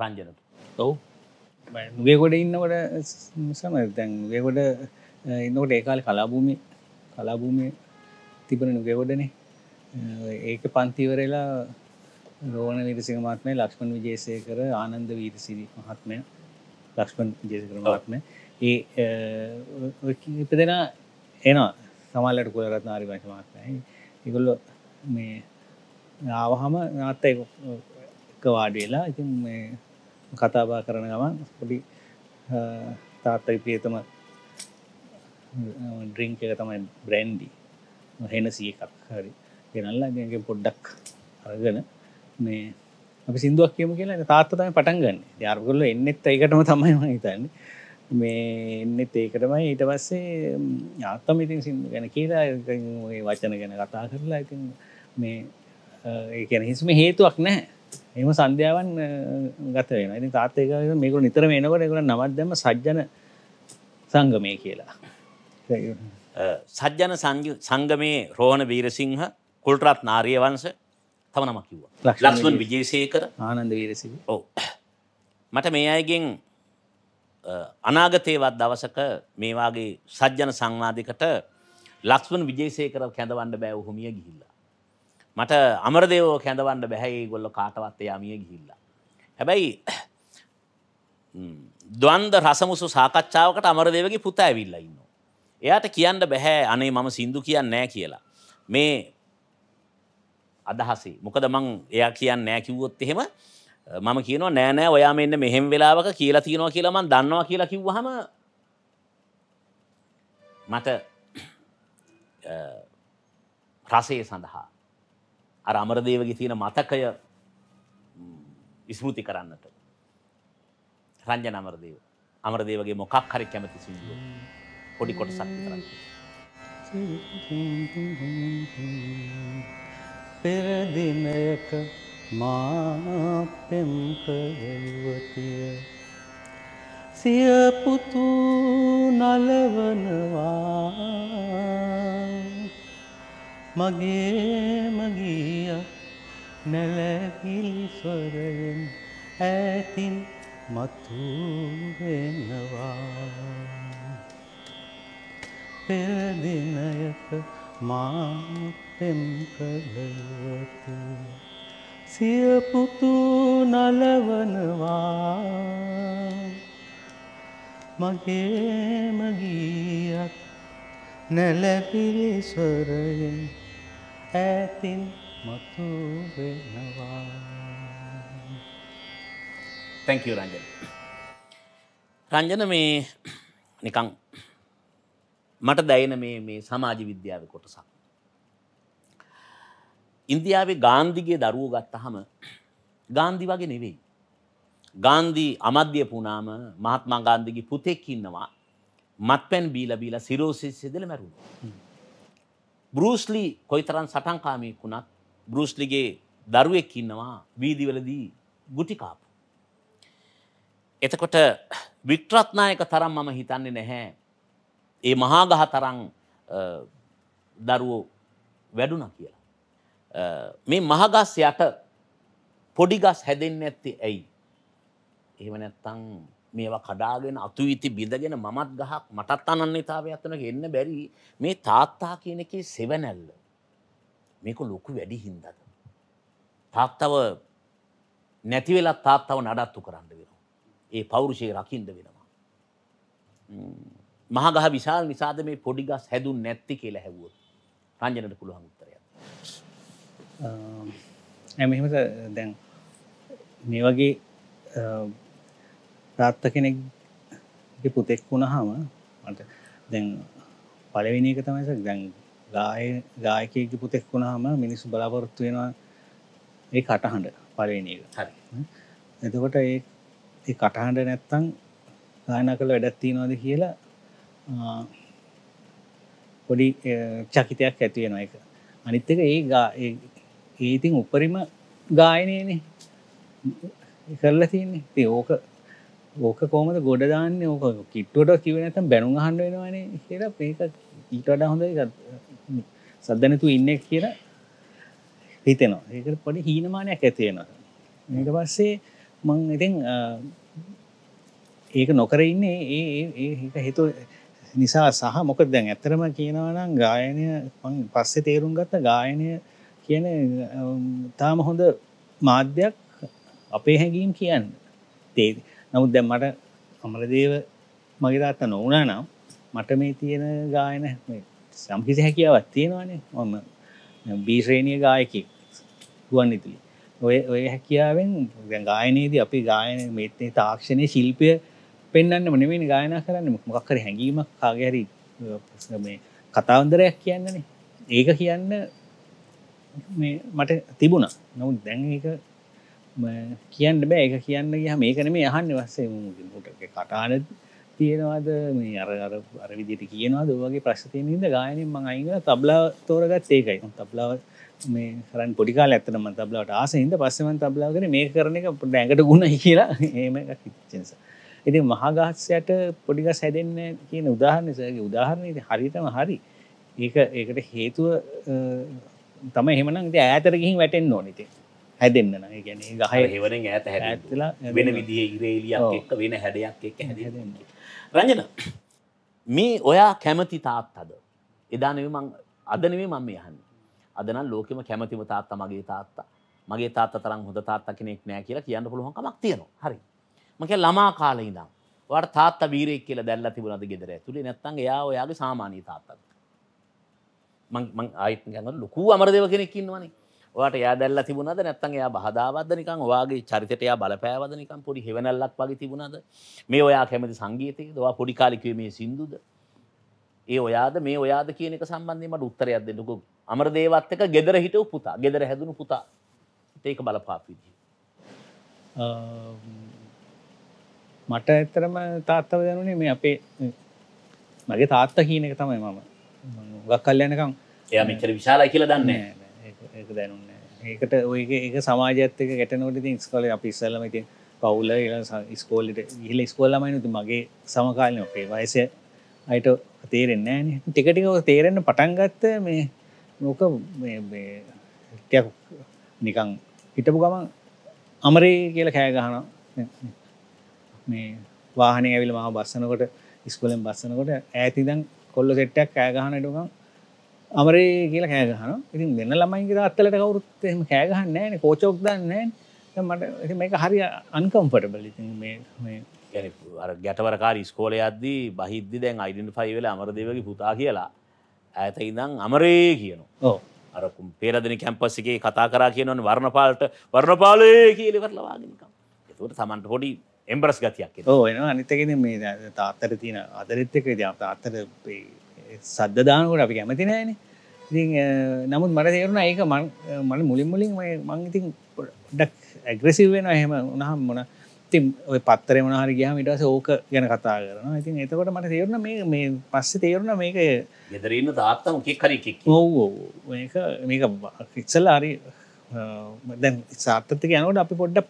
රංජනට ඔව් නුගේකොඩ ඉන්නවට සමතැන් නුගේකොඩ එන්නකට ඒකාල කලාභූමි කලාභූමි තිබන නුගෙවඩනේ ඒක පන්තිවරලා රෝණ විරසිංහ මහත්මය ලක්ෂ්මන් විජේසය කර ආනන්ද වීරසිරි මහත්මය ලක්ෂ්මන් ජේසකර මහත්මය ඒ ඉපදෙන එනවා සමල්ලට කුලරත් නාරි වශ මහත්මයි ඉගොල්ල මේ ආවහම නාත්ත එක වාඩවෙලා ඉතින් කතාබා කරන ගමන් පොඩි තාත්තයි ප්‍රියතමත් ඩ්‍රිංක එක තමයි බ්‍රන්්ඩි හෙනසිය එකක් හරි ගෙනල්ලාගේ පොඩ්ඩක් අරගන මේ අපි සිින්දුවක් කියම කියලා තාත්තතම පටන් ගන්න යාර්ගොල්ල එන්නෙත් ඒකටම තමයි හිතන්න මේ එන්නෙත් ඒකටමයි ඊට පස්සේ යාත්තම ඉතින් සිදු ගැන කියලා වචන ගැන කතා කරලා ඉතින් මේ ඒකැන හිස්ම හේතුවක් නෑ එම සන්ධ්‍යාවන් ගත වෙන ඉති තාත්තයක මේකු නිතර වෙනකට එකකට නවත් දැම සජ්ජන සංගමය කියලා සජ්ජන සංගමයේ රෝහණ වීරසිංහ කුල්ටරත් නාරියවංශ තම නම කිව්වා ලක්ෂ්මන් විජේසේකර ආනන්ද වීරසිංහ ඔව් මට මේ අයගෙන් අනාගතේවත් දවසක මේ වාගේ සජ්ජන සංවාදයකට ලක්ෂ්මන් විජේසේකර කැඳවන්න බෑ ඔහුමිය ගිහිල්ලා මට අමරදේවෝ කැඳවන්න බෑ ඒගොල්ලෝ කාටවත් එයා මිය ගිහිල්ලා හැබැයි ද්වන්ද රසමුසු සාකච්ඡාවකට අමරදේවගේ පුතා ඇවිල්ලා ඉන්නවා එයාට කියන්න බැහැ අනේ මම සින්දු කියන්න නෑ කියලා. මේ අදහසේ මොකද මං එයා කියන්න නෑ කිව්වොත් එහෙම මම කියන නෑනෑ ඔයා මෙන්න මෙහෙම වෙලාවක කියලා තියෙනවා කියලා මන් දන්නවා කියලා කිව්වහම මට රසය සඳහා අර අමරදේවගේ තියෙන මතකය ඉස්මෘති කරන්නට රංජන අමරදේව අමරදේවගේ මොකක් හරි කැමති සිදුව පොඩි කොටසක් විතරයි. පෙරදිනයක මා පෙම් කරවතිය සියපුතු නලවනවා මගේ මගිය නැලකිලි ස්වරයෙන් ඇතින් මතුවෙනවා පෙරදිනයක මා පෙම් කළති සියපුතු නලවනවා මගේම ගීයක් නැලපිරි ස්වරයෙන් ඈතින් මතු වෙනවා thank you රංජන රංජන මේ නිකං මට දැයන මේ සමාජ විද්‍යාව කොටසක්. ඉන්දියාවේ ගාන්දිගේ දරුව ගත්තහම ගාන්දි වගේ නෙවෙයි. ගාන්දී අමධ්‍ය පුනාම මහත්මා ගාන්දිගේ පුතෙක් ඉන්නවා මත්පැන් බීල බීල සිරෝසිස් දෙල මැරුණ. බෘස්ලි කොයිතරන් සටන්කාමයෙක් වුණත් බෘස්ලිගේ දරුවෙක් ඉන්නවා වීදිවලදී ගුටිකාපු. එතකොට වික්ට්‍රත්නායක තරම් මම හිතන්නේ නැහැ ඒ මහාගහ තරං දරුවෝ වැඩුන කියලා. මේ මහගස් යට පොඩිගස් හැදෙන් ඇත්ති ඇයි. එහෙම නැත්තං මේවා කඩාගෙන අතුවිති බිඳගෙන මමත් ගහක් මටත් අනන්නතාවයක්ත්වන එන්න බැරි මේ තාත්තා කියන එක සෙවනැල්ල මේක ලොකු වැඩි හින්දද. තාත්තව නැතිවෙලත් තාත්තව නඩත්තු කරන්න වෙනවා. ඒ පෞරුෂය රකිින්ද වෙනවා. මහගහ විශාල් නිසාද මේ පොඩිගස් හැදුන් නැත්ති කියලා හැවුව රංජනට පුළුවන් උත්තරය ඇමම දැන් මේ වගේ ප්‍රාත්ථ කෙනෙක් පුතෙක් වුණහම මට දැන් පලවෙනි එක තමයිස දැන් ගාය ගායකයක පුතෙක් වුණහම මිනිස්සු බලාපොරොත්තු වෙනවා ඒ කටහඬ පලවෙනි එක හරි එතකොට ඒ කටහඬ නැත්තං ගායනා කළ වැඩත්තිනවාද කියලා පොඩි චකිතයක් ඇතිවෙන එක අනිත්තක ඒ ඒ ඒතින් උපරිම ගායනයනේ කරලා තියන්නේ ති ඕක ඕක කෝමද ගොඩදාන්න ඕක කිට්ටුවට කිවනත බැනු හන්ඩ වෙනවානේ කියලා ඒක ඊට වඩා හොඳ සද්ධනතු ඉන්න කියලා හිතෙනවා ඒක පොඩි හීනමානයක් ඇතියෙනවා ට පස්සේ මං ඉතින් ඒක නොකර ඉන්නේ ඒ හිතු නිසා සහ මොක දැන් ඇතරම කියනවනම් ගායනය පස්සේ තේරුම් ගත්ත ගායනය කියන තාම හොඳ මාධ්‍යයක් අපේ හැඟීම් කියන්න තේ නමුත් දැම් මට අමරදේව මගේ තාත්ත නොවනා නම් මට මේ තියෙන ගායන සම්කිසි හැකියාවත් තියෙනවානේ ඔන්න බීශ්‍රේණිය ගායකි ගුවන් ඉතුලි ඔය ඔය හැකියාවෙන් ගායනයේද අපි ගායන මෙත්තේ තාක්ෂණය ශිල්පය පෙන්න්නම නෙමනි ගායනා කරන්න මොකක්කර හැඟීමක් කාගැරි මේ කතාවන්දරයක් කියන්නනේ ඒක කියන්න මට තිබුණා නොව දැන් එක කියන්න බෑ එක කියන්න ගහ මේකන මේ යහන් වස්සේ මුට කටාන තියෙනවාද මේ අර අර අර විදිට කියනවා දවගේ ප්‍රශ්තියනද ගායනෙන් මං අයිග තබ්ලා තෝරගත් ඒකයි තබ්ලාව මේ කරන් පොඩිකාල ඇතනම තබ්ලාවට ආසහින්ද පස්සමන් තබ්ලාගෙන මේ කරන එක ඩැඟට ගුණ කියලා ඒම කිච්චෙන්සා ඉති මහගස්සයට පොඩිගස් හැදෙන්න කියන උදාහරණසගේ උදාහරණයට හරිතම හරි ඒක ඒකට හේතුව තම එහමන ඇතරගින් වැටෙන් ඕනති හැදන්න ගැන ගහ හෙවර ඇත හැලා වෙන විදිිය ඉරේලියක් වෙන හැඩයක් එක හැ රජන මේ ඔයා කැමති තාත් අද එදානම අදනවේ මම යහන් අදන ලෝකෙම කැමතිම තාත්තා මගේ තාත්තා මගේ තාත්ත තරම් හොඳ තාත්තා කෙනෙක් නෑ කියලා කියන්න පුළුවන් කමක් තියෙනවා හරි මක ළමා කාල ඉදම් වට තාත්ත වීරෙක් කියල දැල්ල තිබුණද ගෙදර තුළි නැත්තන් යා ඔයාගේ සාමානී තාත්තත් මං අයිත් ගැන ලොකු අමරදව කෙනෙක්කින්නවන ට යා දැල්ල තිබුණද නැත්තන් යා බහදාවදනිකං වාගේ චරිතයා බලපෑවදනිකම් පොඩි හෙවනල්ලක් වගේ තිබුණද මේ ඔයා කැමති සංගීතයක දවා පොඩිකාලිකවීමේ සිින්දුද ඒ ඔයාද මේ ඔයාද කියනක සම්බන්ධීමට උත්තරයක් දෙන්නකු අමරදේවත්තක ගෙදර හිටව පුතා ගෙදර හැදුණු පුතා ඒක බලපාපිදී මට ඇත්තරම තාත්තව දැනුනේ මේ අපේ මගේ තාත්ත හීන එක තමයි මම ගක් කල්ලයනකම් එය මෙචර විශාල කියල දන්න දැනුන්න ඒකට ඔය එක සමාජත්තක ගැටනෝට ස්කොල අපි ඉස්සල්ලම ඉතින් පවුල ස්කෝලට ඉහල ස්කෝල්ලමයිනතු මගේ සමකාලන අපේ වයසය අයට තේරෙන්න ටිකටිකව තේරෙන්න පටන්ගත්ත මේ මොක නිකං හිටපු ගමන් අමරේ කියල කෑගහන මේ වාහනය ඇවිල මහ බස්සනකොට ඉස්කොලෙන් බස්සනකොට ඇතිදන් කොල්ල සෙට්ටක් කෑගහනටකම් අමරේ කියල කෑගහන ඉතින් දෙන්න ළමයින්ගේ අත්තලට කවුරුත් එම කෑගහන්න ෑන කෝචෝක් දන්න මට මේක හරි අන්කම්පටබල ඉතින් ගැටවරකාර ස්කෝල අද්දී බහිද්දි දැන් අයිඩන් ෆයිවෙල අමරදවගේ පුතා කියලා ඇත ඉදං අමරේ කියන අරකුම් පේරදන කැම්පස් එකේ කතා කරා කියනවන වර්ණපාලට වර්ණපාලය කියලි කරලවාගෙනකම් එතුට තමන්ට පොඩි එම්බරස් ගතියක් ඕ වෙන අනිතකෙන මේ තාත්තර තියෙන අදරෙත්තක ද අත්තර සද්ධදානකට අපි කැමති නෑන ඉති නමුත් මට තේරුණ ඒක මන් මන මුලින් මුලින් මං ඉතින් ඩක් ඇග්‍රසිව වෙන හෙම උනහම් මොන ඉතින් ඔය පත්තර මනහරි ගයාම ඉටස ඕක ගැන කතා කරන ඉතින් එතකොට මට තේරුණ මේ පස්ස තේරුණ මේක ගෙදරන්න තාත්තම කෙක්කරි ඔවෝ මේක මේක ඉක්සල් අරි දැන් සාර්ථක යනකොට අපි පොඩ්ඩක්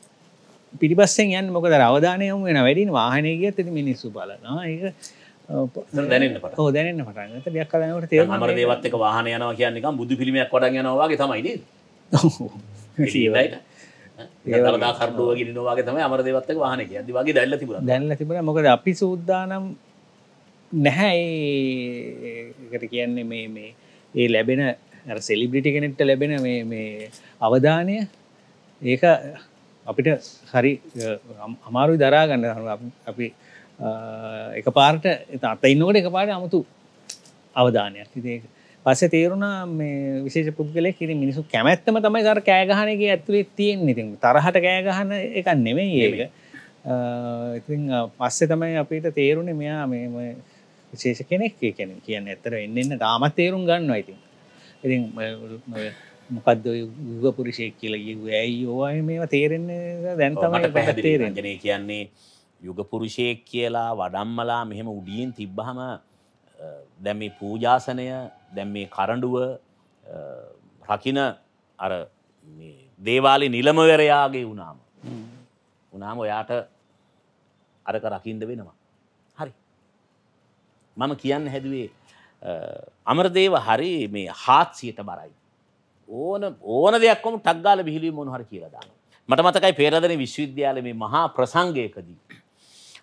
පිටිපස්සෙන් යන් මොකද අවධානයම වෙන වැඩින් වාහනය ගිය ඇති මිනිස්සු බලනවා ඒ දැනන්න පට දැනන්න පටන්ගත දෙයක් කලනට තේ මර දේවත්තක වාහන යනවා කියන්නක බුදු පිළිමයක් වඩ යනවාගේ තමයිද ඒදා කරඩුව ගෙනවාගේ තම අමර දෙවත්තක වාහන ඇති වගේ දැල්ල තිබ දැල්ල තිබ මොකද අපි සූද්දානම් නැහැයිකට කියන්නේ මේ මේ ඒ ලැබෙන සෙලිබ්‍රිටි කෙනෙක්ට ලැබෙන මේ අවධානය ඒක අපිට හරි අමාරු දරාගන්න අපි එක පාර්ට අත ඉන්නකට එක පාට අමුතු අවධානයක් තිදේක පස්ස තේරුණා මේ විශේෂ පුද්ගලය කිරි මිනිසු කැමැත්තම තමයි දර කෑගහනගේ ඇතුලේ තියෙන් ඉති තරහට කෑගහන එක නෙමෙයි ඒක ඉති පස්සේ තමයි අපිට තේරුණ මෙයා මේ විශේෂ කෙනෙක් කැන කියන්න ඇතර එන්න තාමත් තේරුම් ගන්න ඉතින් ඉති මොකක්ද ගුග පුරුෂයක් කියලා ගව ඇයි ඕයි මේ තේරෙන්න දැන්තමට පැහැතේරෙන්ජනය කියන්නේ යුගපුරුෂයෙක් කියලා වඩම්මලා මෙහෙම උඩියෙන් තිබ්බහම දැම පූජාසනය දැම් මේ කරඩුව රකින අර දේවාලි නිලමවරයාගේ වුණාම උනාම ඔයාට අරක රකිින්ද වෙනවා හරි මම කියන්න හැදුවේ අමරදේව හරි මේ හාත්සියට බරයි ඕන ඕන දෙයක්ම ටක්ගාල බිහිලි මොහර කියලදා. මට මතකයි පේරදන විශ්වවිද්‍යාල මේ මහා ප්‍රසංගයකදී.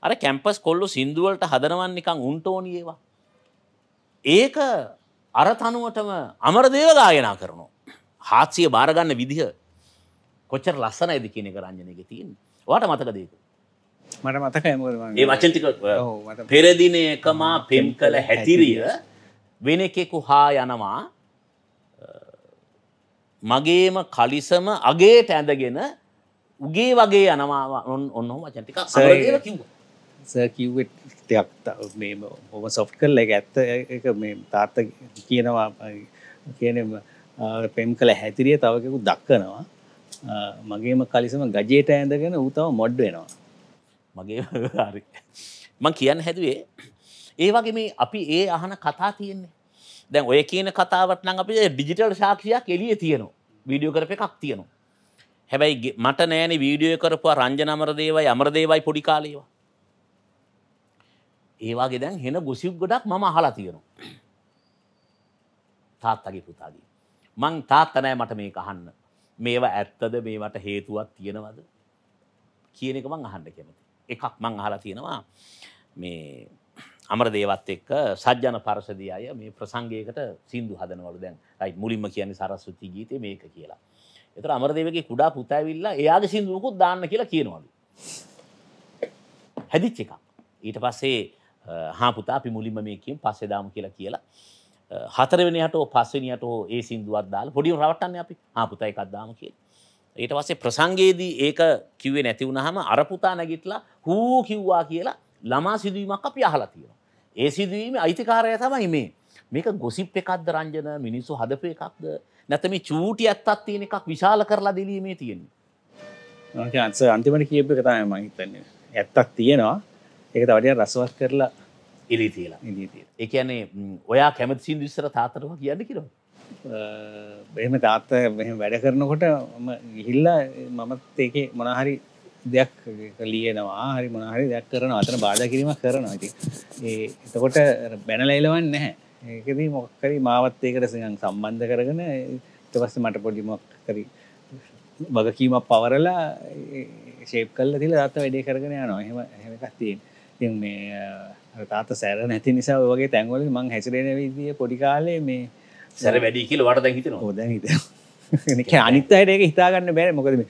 අර කැම්පස් කොල්ලු සිින්දුවලට හදනවන් නිකං උන්ටෝනියවා. ඒක අර තනුවටම අමරදේව ගායනා කරනවා. හාත්සිය භාරගන්න විදිහ කොච්චර ලස්සන ඇද කියන කරංජනක තියෙන් වාට මතක දේක. මට මතක ඒ වචන්තික පෙරදින එකමා පෙම් කළ හැතිරිය වෙන එකෙකු හා යනවා මගේම කලිසම අගේට ඇඳගෙන උගේ වගේ යනවා ඔන්නහොම චටික කිව්ටයක් මේම හොම සොෆ් කල්ල එක ඇත්ත එක මේ තාර්ථ කියනවා කියන පෙම් කළ හැතිරිය තවකෙකු දක්කනවා මගේම කලිසම ගජයට ඇඳගෙන ඌතාව මොඩ් වෙනවා මගේ *laughs* හරි මං කියන්න හැදුවේ ඒ වගේ මේ අපි ඒ අහන කතා තියෙන්නේ දැන් ඔය කියන කතාවට නම් අපි ඩිජිටල් සාක්ෂියක් එළිය තියෙනවා වීඩියෝ කරප එකක් තියෙනවා හැබැයි මට නෑනේ වීඩියෝ කරපුවා රංජන අමරදේවයි අමරදේවයි පොඩි කාලේවා ඒ වගේ දැන් හෙන ගොසිප් ගොඩක් මම අහලා තියෙනවා තාත්තගේ පුතාගේ මං තාත්තා නෑ මට මේක අහන්න මේවා ඇත්තද මේවට හේතුවක් තියෙනවද කියන එක මං අහන්න කැමති එකක් මං අහලා තියෙනවා මේ අමර දේවත් එක්ක සජ්ජන පරසදී අය මේ ප්‍රසංගයකට සින්දු හදනවලු දැන් රයි මුලින්ම කියන්නේ සරස්වති ගීතය මේක කියලා. එතර අමරදේවගේ කුඩා පුතාවිල්ලා එයාගේ සින්දුවකුත් දාන්න කියලා කියනවලු. හැදිච්ච එකක්. ඊට පස්සේ හා පුතා අපි මුලින්ම මේකෙන් පස්සේ දාමු කියලා කියලා හතරවෙනියට පස්වෙනියට ඒ සින්දුවක් දාලා පොඩිව රවට්ටන්නේ අපි හා පුතා එකක් දාමු කියලා. ඊට පස්සේ ප්‍රසංගයේදී ඒක කිව්වේ නැති වුණාම අර පුතා නැගිටලා හූ කිව්වා කියලා ළමා සිදුවීමක් අපි අහලා තියෙනවා. ඒ සිදුවීම අයිතිකාරය තමයි මේ. මේක ගොසිප් එකක්ද රංජන මිනිස්සු හදපු එකක්ද නැත්නම් මේ චූටි ඇත්තක් තියෙන එකක් විශාල කරලා දෙලීමේ තියෙන්නේ. ඔකේ අන්ස අන්තිමට කියපු එක තමයි මම හිතන්නේ. ඇත්තක් තියෙනවා. ඒක තව ටිකක් රසවත් කරලා ඉලි තියලා. ඉලි තියලා. ඒ කියන්නේ ඔයා කැමති සින්දු ඉස්සර තාත්තටම කියන්න කියලා. එහෙම තාත්තා එහෙම වැඩ කරනකොට මම ගිහිල්ලා මමත් ඒකේ මොනවා හරි දෙයක් ලියනවා හරි මොනහරි දෙයක් කරන අතන බාධ කිරීම කරනවා ඇති ඒ එතකොට බැනලයිලවන් නැහැ ඒකද මොක්කරි මාවත්තයකට සිංහන් සම්බන්ධ කරගෙන තවස්ස මට පොඩිමොක් කරි වගකීමක් පවරලා ශේප් කල්ල තිල දත්ත වැඩේ කරගෙන යනවා හෙම හෙමකත්තියෙන් ති මේ තාත සැර නැති නිසා වගේ තැන්වල මං හැසිරෙන විදිිය පොඩිකාලේ මේ සැර වැඩි කියල වට දැහිතන හොද හිත අනිත් අයට ඒක හිතාගන්න බෑ මොකද මේ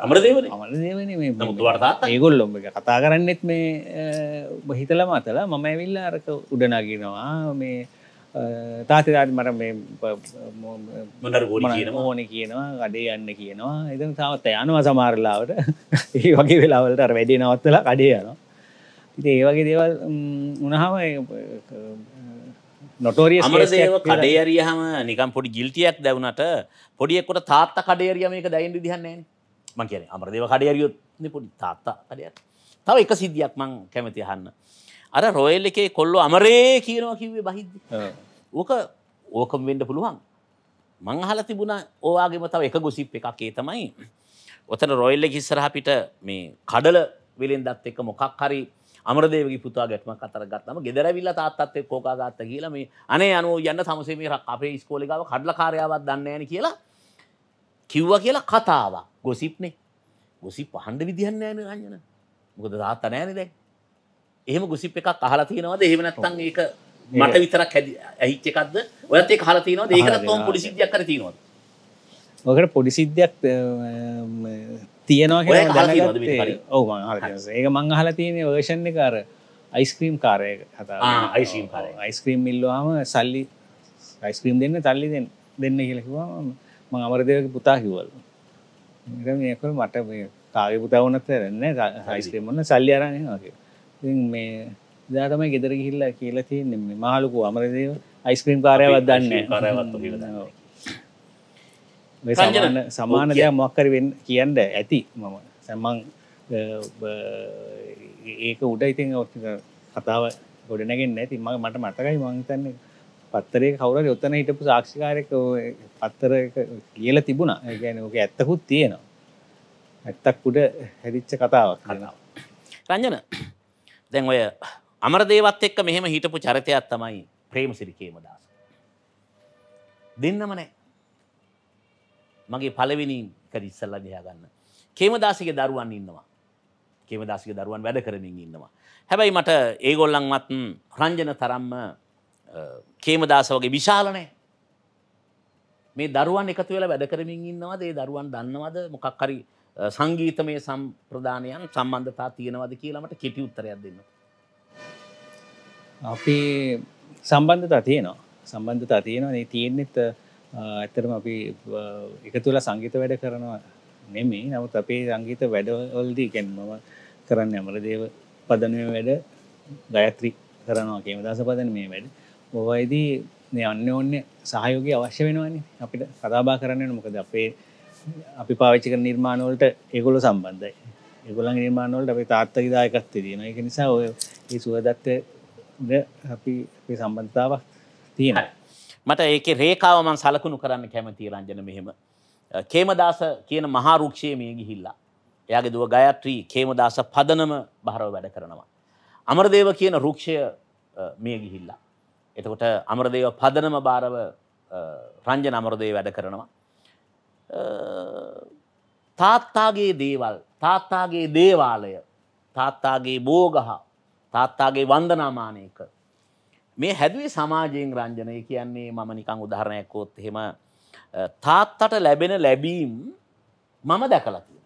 අමරදේවන අමරදේවන මුතුවර්තාත් ඒගොල්ලොම එක කතා කරන්නෙත් මේ හිතල මතල මම ඇවිල්ල අරක උඩනගෙනවා මේ තාතිදාට මර මේ මොඩර ගෝඩ කියන ඕන කියනවා ගඩේ යන්න කියනවා එතන් තවත්ත යනවා සමාරලාවට *laughs* ඒ වගේ වෙලාවලට වැඩේ නවත්තල කඩේ යනවා ඉති ඒවගේ දේවල් උනහම නොටෝරිය අමරදේව කඩේරියහම නිකම් පොඩි ගිල්ටියක් දැවුණට පොඩියෙක්කොට තාත්ත කඩේරියම එක දැයින්ඩි දිහන්නේ ම කියන අමරදේව කඩයරියොත් පොඩි තාත්තා කඩයක් තව එක සිද්ධියක් මං කැමති අහන්න අර රොයල් එකේ කොල්ලො අමරේ කියනවා කිව්වේ බහිද්ද ඕක ඕකම් වෙන්ඩ පුළුවන් මං අහල තිබුණ ඕවාගේම තව එක ගොසිප් එකක් ඒ තමයි ඔතන රොයිල්ල කිස්සරහපිට මේ කඩල වෙලෙන් දත් එක මොකක් හරි අමරදේවගේ පුතා ගැටම කතර ගත්තම ගෙදරවිල්ල තාත්තත් කෝකා ගත්ත කියලා මේ අනේ අනුව යන්න සමසේ මේ රක් අපේ ස්කෝලිකාව කඩල කාරයාවත් දන්නේන කියලා කිව්ව කියලා කතාවක් ගොසිප්නේ ගොසි පහන්ඩ විදිහන්න ෑන අඥන මොකද දාත්ත නෑන දැ එහෙම ගොසිප් එකක් අහලා තියෙනවද එහෙම නැත්තන් ඒක මට විතරක් හැද ඇහිච්ච එකක්ද ඔයත් ඒ හලා තියෙනවද ඒකට තොම් පොලිසිදයක් කර තියෙනවද ඔකට පොඩිසිද්ධයක් තියෙනවා ඔව ඒක මං අහලා තියෙන වර්ෂණ කාර අයිස්ක්‍රීම් කාරය කතා අයිස්ක්‍රීම් අයිස්ක්‍රීම් ඉල්ලවාම සල්ලි අයිස්ක්‍රීම් දෙන්න තල්ලි දෙන්න කියලා කිවවාම ම අමරදයක පුතා හිවල් මේකල මට කාව පුතාවනත් රන්න සයිස්ටමන්න සල්ලියරණය වගේ මේ දාතමයි ගෙදර හිල්ලා කියලා තියන්නේ මහලුකු අමරදය අයිස්ක්‍රීම් කාරයවත් දන්න සමාන සමාන දෙයක් මොක්කරවෙන් කියන්න ඇති මම සැමං ඒක උඩ ඉතින් කතාව ගොඩනගෙන් ඇති මට මටකයි මංතන්නේ පත්තරේ කවුර යොත්තන හිටපු සාක්ෂිකාරයක පත්තර කියල තිබුණා ගැන ක ඇත්තකුත් තියෙනවා ඇත්තක් උඩ හැදිච්ච කතාවක් කතාව රංජන දැන් ඔය අමරදේවත් එක්ක මෙහෙම හිටපු චරිතයක් තමයි ප්‍රේම සිරිකේම දස. දෙන්නමනෑ මගේ පලවෙනිින් කරිස්සල්ල දිහාගන්න. කේමදාසිගේ දරුවන් ඉන්නවා. කේමදාසික දරුවන් වැඩ කරමින් ඉන්නවා. හැබැයි මට ඒගොල්ලන්වත් රංජන තරම්ම කේමදාස වගේ විශාලනෑ මේ දරුවන් එකතු වෙලා වැඩ කරමින් ඉන්නවද ඒ දරුවන් දන්නවද මොකක් හරි සංගීතමය සම්ප්‍රදානයන් සම්බන්ධතා තියෙනවද කියලාමට කෙටි උත්තරයක් දෙන්න. අපි සම්බන්ධතා තියෙනවා සම්බන්ධතා තියෙනවා නේ තියෙන්නෙත් ඇත්තරම අපි එකතුල සංගීත වැඩ කරනවා නෙමේ නමුත් අපේ සංගීත වැඩවලදී කැන් මම කරන්න ඇමල දේව පදනය වැඩ ගයත්‍රී කරනවා කේමදස පදන මේ වැඩ ඕවයිදී යන්න ඔන්න සහයෝග අවශ්‍ය වෙනවානි අපිට කතාබා කරන්න මොකද අපේ අපි පාවිච්චික නිර්මාණවලට ඒගොල සම්බන්ධයි ඒගොලන් නිර්මාණවලට අපි තාත්තක දායකත්ත තියෙන එක නිසා ඔය ඒ සුවදත්ත අපි සම්බන්ධතාවක් තියෙන මට ඒක රේකාවමන් සලකුණු කරන්න කැමති රංජන මෙහෙම කේමදාස කියන මහාරක්ෂය මේ ගිහිල්ලා එයාගේ දුව ගයත්‍රී කේමදාස පදනම භාරව වැඩ කරනවා. අමරදේව කියන රුක්ෂය මේ ගිහිල්ලා. එතකොට අමරදේව පදනම භාරව රංජන අමරදේ වැඩ කරනවා. තාත්තාගේ දේවල් තාත්තාගේ දේවාලය තාත්තාගේ බෝගහ තාත්තාගේ වන්දනාමානයක මේ හැදුවේ සමාජයෙන් රංජනය කියන්නේ මම නිකං උදාහරණයක්කෝත් එහෙම තාත්තට ලැබෙන ලැබීම් මම දැකලතිය.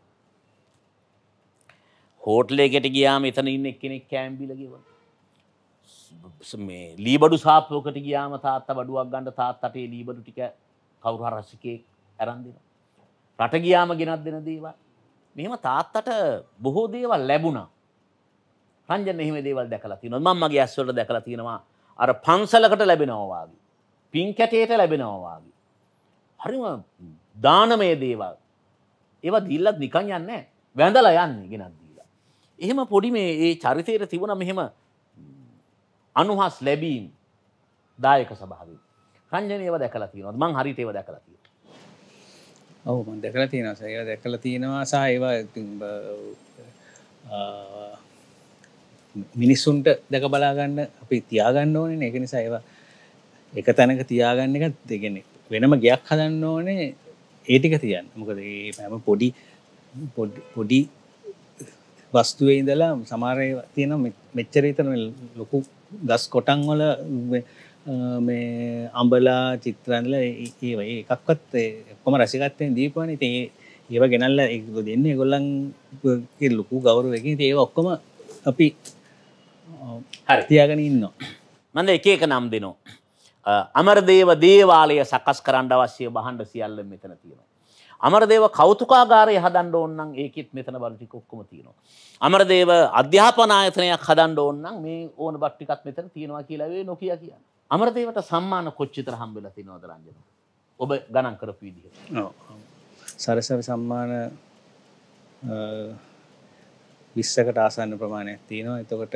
හෝටලේ ගෙට ගියාම එතන ඉන්න එක්කෙනෙක් කෑම්බිලගෙවල මේ ලීබඩු සාපෝකට ගියාම තාත්ත බඩුවක් ගන්න තාත්තටේ ලීබඩු ටික කවුරු රසිකයෙක් ඇරන් දෙනවා. රට ගියාම ගෙනත් දෙන දේවල්. මෙහෙම තාත්තට බොහෝ දේවල් ලැබුණා. රංජන එහෙම දේවල් දැකලා තියෙනවා. මම මගේ ඇස් වලට දැකලා තියෙනවා අර පන්සලකට ලැබෙනවා වාගේ. පින් කැටේට ලැබෙනවා වාගේ. හරිම දානමය දේවල්. ඒවා දීලත් නිකන් යන්නේ නැහැ. වැඳලා යන්නේ ගෙනත් දීලා. එහෙම පොඩි මේ ඒ චරිතයේ තිබුණා මෙහෙම අනුහස් ලැබීම් දායක සභාව රංජනයව දැකලා තියෙනවත් මං හරිතේව දැකලා තිය ඔවු දැකලා තියෙන සය දැකලා තියෙනවා සා ඒවා මිනිස්සුන්ට දැක බලාගන්න අපි තියාගන්න ඕනේ එක නිසා ඒවා එක තැනක තියාගන්න එකත් දෙගෙන වෙනම ගයක් හදන්න ඕනේ ඒටික තියන්න මොකද පැම පොඩි පොඩි වස්තුවේ ඉඳලා සමාරය තියෙන මෙච්චරීතන ලොකු ගස් කොටන් වල මේ අම්බලා චිත්‍රන්ල ඒ එකක්වත් කොම රැසිකත්තයෙන් දීපාන ති ඒව ගෙනල්ල එක්ග දෙන්නේ ගොල්ලන් ලොකු ගෞරුවකින් ඒව ඔක්කොම අපි හරිතියාගෙන ඉන්න මඳ එක එක නම් දෙනවා අමරදේව දේවාලය සකස් කරන්න අවශ්‍ය බහන්ඩ සියල්ල මෙතන තියෙනවා අමරදේව කෞතුකාගාරය හදන්ඩ ඕන්නම් ඒකෙත් මෙතන බල්ටික ඔක්කොම තියෙනවා. අමරදේව අධ්‍යාපනායතනයක් හදන්ඩ ඕන්නම් මේ ඕන බට්ටිකත් මෙතන තියෙනවා කියලවේ නොකිය කියන්න. අමරදේවට සම්මාන කොච්චිතර හම්බෙල ති නොදරන්ජන. ඔබ ගණන් කරපු විදිහ. සරසර සම්මාන විස්සකට ආසන්න ප්‍රමාණයක් තියෙනවා එතකොට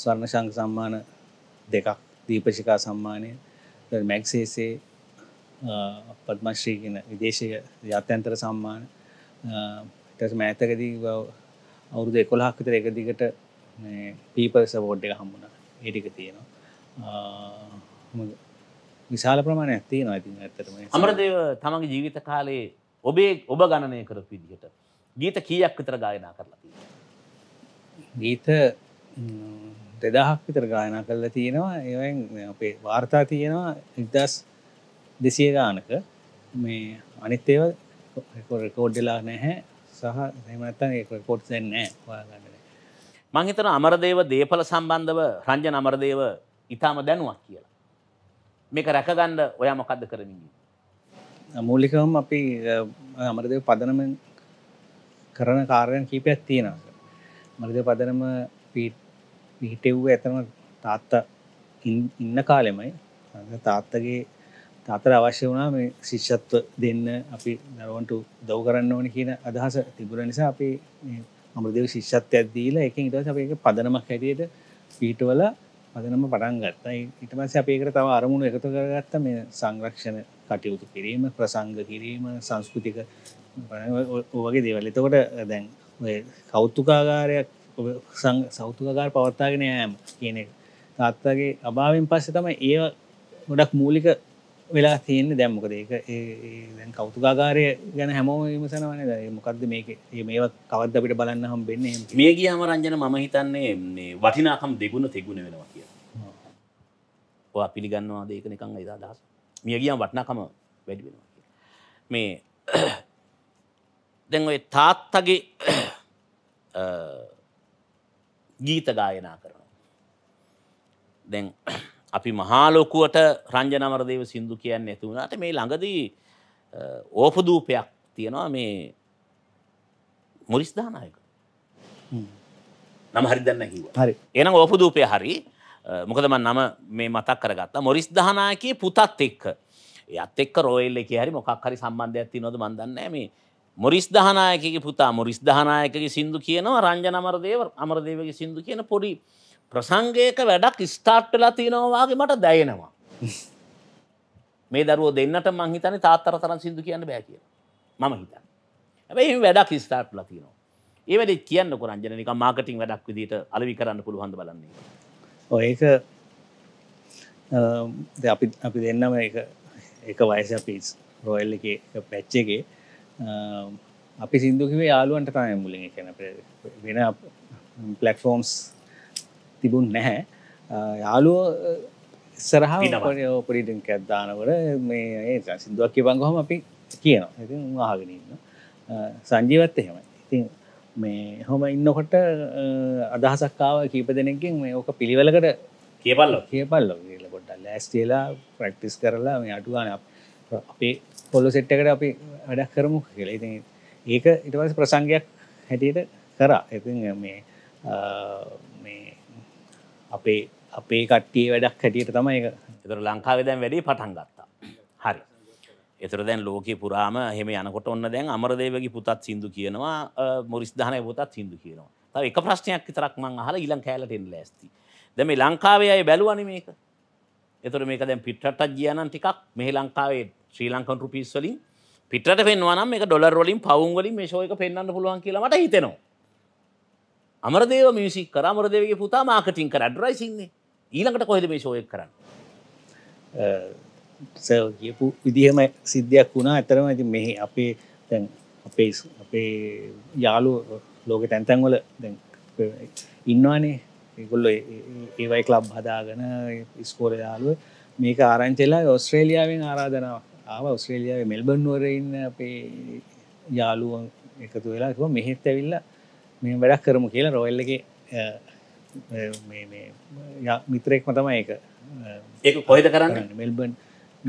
ස්වර්ණශංක සම්මාන දෙකක් දීපශිකා සම්මානය මැක්සේසේ පත්මශ්‍රී කියන විදේශය ජාත්‍යන්තර සම්මාන ටස මෑතකදී අවුරුදු එකොළහක්කතර එක දිගට පීපස බෝඩ් එක හම්බුණ ඒටික තියෙනවා විශාල ප්‍රමාණ ඇති නවා ඇති ඇතරම අමරදේව තමගේ ජීවිත කාලයේ ඔබේ ඔබ ගණනය කර පිදිහට ගීත කීයක් විතර ගායනා කරලා ගීත දෙදහක් විතර ගායනා කරලා තියෙනවා ඒ අපේ වාර්තා තියෙනවා ඉදස් දෙසිය ගානක මේ අනිත්තේව රකෝඩ්ඩලා නැහැ සහ හමනත්තන් ඒ කොට් දෙන්නෑ වාගන්න මංහිතන අමරදේව දේපල සම්බන්ධව රංජ නමරදේව ඉතාම දැනුවක් කියලා. මේක රැකගණ්ඩ ඔයා මොකක්ද කරමින්. මූලිකවම් අපි අමරදව පදනම කරන කාරයන් කීපයක් තියෙනස. මරද පදනම පිහිටෙව්ව ඇතම තාත්තා ඉන්න කාලෙමයි තාත්තගේ තාතර අවශ්‍ය වුණා මේ ශිෂ්ෂත්ව දෙන්න අපි දරුවන්ට දව් කරන්න ඕන කියන අදහස තිබුර නිසා අපි අමරදව ශිෂ්ෂත් ඇදීලා එක ඉටස අප එක පදනමක් හැටියට පීටවල පදනම පටන් ගත්තා ඉටමස අපේකට තව අරමුණු එකතු කරගත්ත මේ සංරක්ෂණ කටයුතු කිරීම ප්‍රසංග කිරීම සංස්කෘතික වගේ දේවල් එතකොට දැන් කෞත්තුකාගාරයක් සෞතුකාගාර පවත්තාගෙන යෑම කියන තාත්තගේ අභාවෙන් පස්ස තම ඒ ගොඩක් මූලික වෙලා තියන්නේ දැම්මකද ඒක දැන් කෞතුකාකාරය ගැන හැමෝ මසනවන මොකක්ද මේක මේ කවද අපිට බලන්න හම් බෙන්නේ මේ ගියම රංජන ම හිතන්නේ වටිනාකම් දෙගුණ තෙගුණ වෙනවා කිය ඔයා පිළිගන්නවා දෙක නිකං එදා දහස් මිය ගියම් වටනාකම වැඩි වෙනවා මේ දැන් ඔය තාත්තගේ ගීත ගායනා කරනවා දැන් අපි මහාලොකුවට රංජනමරදේව සින්දු කියන්න ඇතිවුණට මේ ළඟදී ඕපදූපයක් තියෙනවා මේ මොරිස්ධානායක නම හරි දන්න කිව හරි එන ඕපදූපය හරි මොකදම නම මේ මතක් කරගත්ත මොරිස් ධානායකයේ පුතත් එක්ක යත් එක්ක රෝයල්ල එක හරි මොකක් හරි සම්බන්ධයක් තිනොද බන්දන්නෑ මේ මොරිස් දහනායකගේ පුතා මොරිස් දහනායකගේ සිින්දු කියනවා රංජනමරදේව අමරදේවගේ සිින්දු කියන පොඩි ප්‍රසංගයක වැඩක් ස්ටාර්ට් වෙලා තියෙනවාගේ මට දැයෙනවා. මේ දරුව දෙන්නට මංහිතන තාත්තර තරන් සිදු කියන්න බෑ කිය මම හිතන් ඇැයි වැඩක් ස්ටාර්ට් ලතිනවා ඒවැඩ කියන්න කොරන්ජනක මාකටින් වැඩක් විදිට අලවි කරන්න පුළුවන්ද බලන්නේ ඒක අපි අපි දෙන්නම එක වයස පිස් රොයල් එක පැච්චගේ අපි සිින්දුකිවේ යාලුවන්ට තමයි මුලින් කැන වෙන පලක්ෆෝම්ස් තිබුන් නැහැ යාලුව සරහ පොඩිටක් ඇත්දානවට මේ සිදුවක් කිවංගොහම අපි කියනවා ඇති වාහගෙනන්න සංජීවත්ත හෙමයි ඉතින් මේ හොම ඉන්නකොට අදහසක්කාව කීප දෙනකින් මේ ඕක පිළිවලකට කියපල්ල කියපල්ල කියලකොට ලෑස්ටේලා ප්‍රක්ටිස් කරලා මේ අටුවාන අපේ පොල්ලො සෙට්ටකට අපි වැඩක් කරමු කියලා ඉති ඒක ඉටවස ප්‍රසංගයක් හැටියට කරා ඇති මේ අපේ අපේ කට්ටිය වැඩක් හැටියට තමයි එතර ලංකාවේ දැන් වැඩි පටන් ගත්තා හරි එතර දැන් ලෝක පුරාම හෙම යනකොට ඔන්න දැන් අමරදේවගේ පුතත් සිින්දු කියනවා මොරිස්ධානය පුතත් සිින්දු කියනවා තව එක ප්‍රශ්නයක් විතරක් මං අහලා ඊළඟ කැලටෙන් ලෑස්ති දැන් මේ ලංකාවේ අය බැලුවනේ මේක එතකොට මේක දැන් පිටරටට ගියා නම් ටිකක් මේ ලංකාවේ ශ්‍රී ලංකන් රුපීස් වලින් පිටරට පෙන්වනවා නම් මේක ඩොලර් වලින් පවුම් වලින් මේ ෂෝ එක පෙන්වන්න පුළුවන් කියලා මට හිතෙනවා අමරදේව මියසික් කර අමරදේවගේ පුතා මාකටින් කර ඇඩ්රයිසින්නේ ඊළඟට කොහෙද මේ ශෝයක් කරන්න සව කියපු විදිහම සිද්ධයක් වුණා ඇතරම ඇති මෙහි අපේ තැන් අපේ අපේ යාලු ලෝක තැන්තැන්වල දැන් ඉන්නවානේ ඒගොල්ල ඒවයි කලබ් හදාගන ස්කෝර යාලුව මේක ආරංචෙලා ඔස්ට්‍රේලියාවෙන් ආරාධනාවක් ආව ඔස්ට්‍රේලියාව මෙල්බන්නුවරඉන්න අපේ යාලුවන් එකතු වෙලා මෙහෙත් ඇවිල්ලා මේ වැඩක් කරමු කියලා රොයිල්ලගේ මිත්‍රයෙක් මතම ඒක ඒක කොහෙද කරන්න මෙල්බන්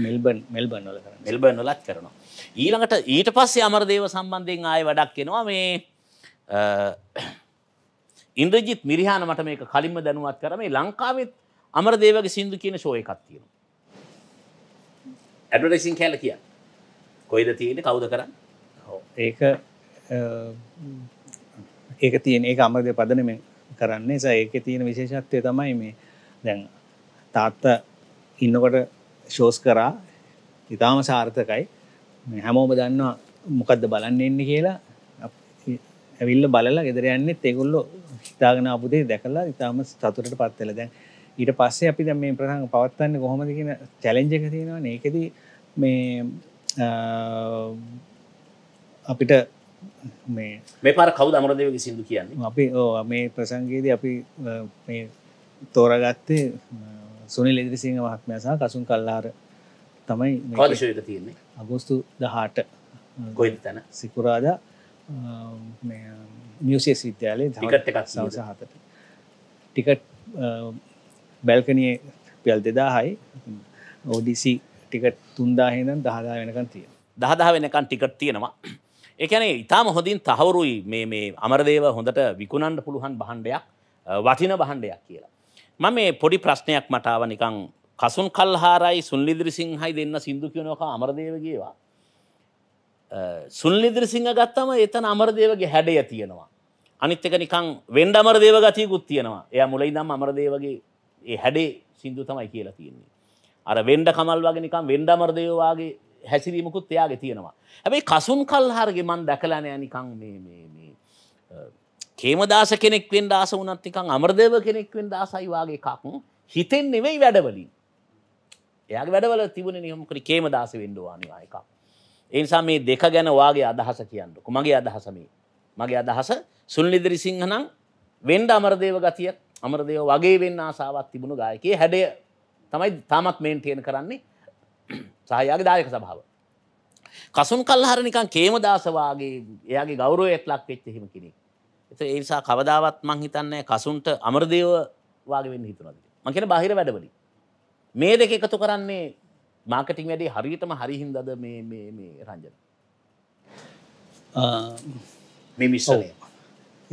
මෙල්බන් මෙල්බන් වල කරන්න මෙල්බන් වලත් කරනවා ඊළඟට ඊට පස්සේ අමරදේව සම්බන්ධයෙන් ආය වැඩක් කෙනවා මේ ඉන්ද්‍රජිත් මිරිහාන මට මේක කලින්ම දැනුවත් කර මේ ලංකාවෙත් අමරදේවගේ සිින්දු කියන ශෝය එකක් තියෙනවා ඇඩවටසින් කෑල කිය කොයිද තියෙන කවුද කරන්න ඒක ඒක තියෙන ඒ අමරද පදනම කරන්නේ ස ඒක තියෙන විශේෂත්වය තමයි මේ දැන් තාත්ත ඉන්නකොට ශෝස් කරා ඉතාම සාර්ථකයි හැමෝම දන්නවා මොකක්ද බලන්න එන්න කියලා ඇවිල්ල බලලා ගෙදර යන්නෙත් එකුල්ලො හිතාගෙන අපපුදේ දැකලා ඉතාම සතුරට පත්වෙල දැන් ඊට පස්සේ අපි දැ මේ ප්‍රහන් පවත්වන්න කොහොමද කියන චැලෙන්ජ එක තියෙනවා ඒකෙද මේ අපිට මේ මේ පර කවු අමරදවක සිදු කියන්නේ අපි ඕ මේ ප්‍රසංගේද අපි මේ තෝරගත්තේ සුනිල් ඉදිරිසිංහ මහත්මයසා කසුන් කල්ලාර තමයි කාදශයක තියන්නේ අගෝස්තු දහට ගොයි තැන සිකුරාදා මියසිය සිද්‍යාලේ ටිකට් එකක් සහතට ටිකට් බැල්කනය පියල් දෙදාහයි ඕඩිසි ටිකට් තුන්දාහෙදන් දහදා වෙනකන් තිය දහදා වෙනකන් ටිකට් තියෙනවා එකැනේ ඉතාම හොඳින් තහවුරුයි මේ මේ අමරදේව හොඳට විකුණන්ඩ පුළුවන් බහන්ඩයක් වටින බහන්ඩයක් කියලා. මම මේ පොඩි ප්‍රශ්නයක් මටාව නිකං කසුන් කල් හාරයි සුන්ලිදිරි සිංහයි දෙන්න සිින්දු කියනෝක අමරදේවගේවා. සුන්ලිදිරි සිංහ ගත්තම එතන අමරදේවගේ හැඩය තියෙනවා. අනිත්තක නිකං වෙන්ඩ අමරදේව ගතියකුත් තියෙනවා එය මුලයි දම් අමරදේවගේ ඒ හැඩේ සිින්දු තමයි කියලා තියෙන්නේ. අර වෙන්ඩ කමල් වගේ නිකම් වෙන්ඩ අමරදේවවාගේ හැසිරීමකුත් එයාගේ තියෙනවා. හැබැයි කසුන් කල් හරග මන් දැකලනෑ නිකං කේමදාස කෙනෙක්වෙන් දස වනත්තිකං අමරදව කෙනෙක්වෙන් දසයි වගේ එකක් හිතෙන් නෙවෙයි වැඩවලින්. එයා වැඩවල තිබුණ නිහමකට කේමදාස වෙන්ඩවානිවා එකක්. එනිසා මේ දෙක ගැන වාගේ අදහස කියන්නකු මගේ අදහස මේ. මගේ අදහස සුල්ලිදිරි සිංහනම් වෙන්ඩ අමරදේව ගතියක් අමරදේව වගේ වෙන්න ආසාවත් තිබුණු ගායකයේ හැඩය තමයි තාමත් මේන්ටයන කරන්නේ *clears throat* සහයාගේ දායක සභාව. කසුන් කල්හර නිකන් කේම දාසවාගේ එයාගේ ගෞරවයක් ලක් වෙච්ච හිම කෙනෙක්. ඒ නිසා කවදාවත් මං හිතන්නේ කසුන්ට අමරදේව වාගේ වෙන්න හිතුණාද කියලා. මං කියන බාහිර වැඩවලින්. මේ දෙක එකතු කරන්නේ මාකටිං වැඩේ හරියටම හරි හින්දාද මේ මේ මේ රංජන. මේ මිශ්‍රණය.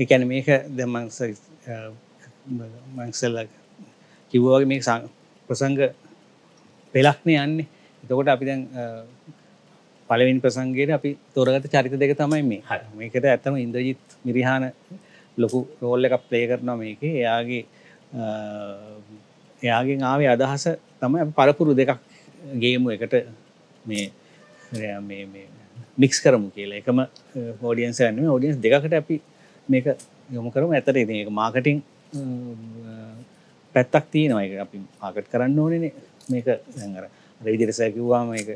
ඒ කියන්නේ මේක දැන් මං මං ඉස්සෙල්ලා කිව්වා වගේ මේක ප්‍රසංග පෙළක්නේ යන්නේ. එතකොට අපි දැන් පලවින් ප්‍රසන්ගේට අපි තොරගත චරිත දෙක තමයි මේ මේකට ඇත්තම ඉන්ද්‍රජිත් මිරිහාන ලොකු රෝල්ල එකක් ප්ලේ කරනවා මේක එයාගේ එයාගේ ආවේ අදහස තමයි පරපුරු දෙකක් ගේමු එකට මේ මික්ස් කරමු කියලා එකම ෝඩියන්ස ඇන්නේ ෝඩියන්ස් දෙකට අපි මේක යොමු කරම ඇතර ඉති එක මාකටිං පැත්තක් තියෙනවයි අපි පාකට් කරන්න ඕනන මේක දැඟර රවිදිරසය කිව්වාම එක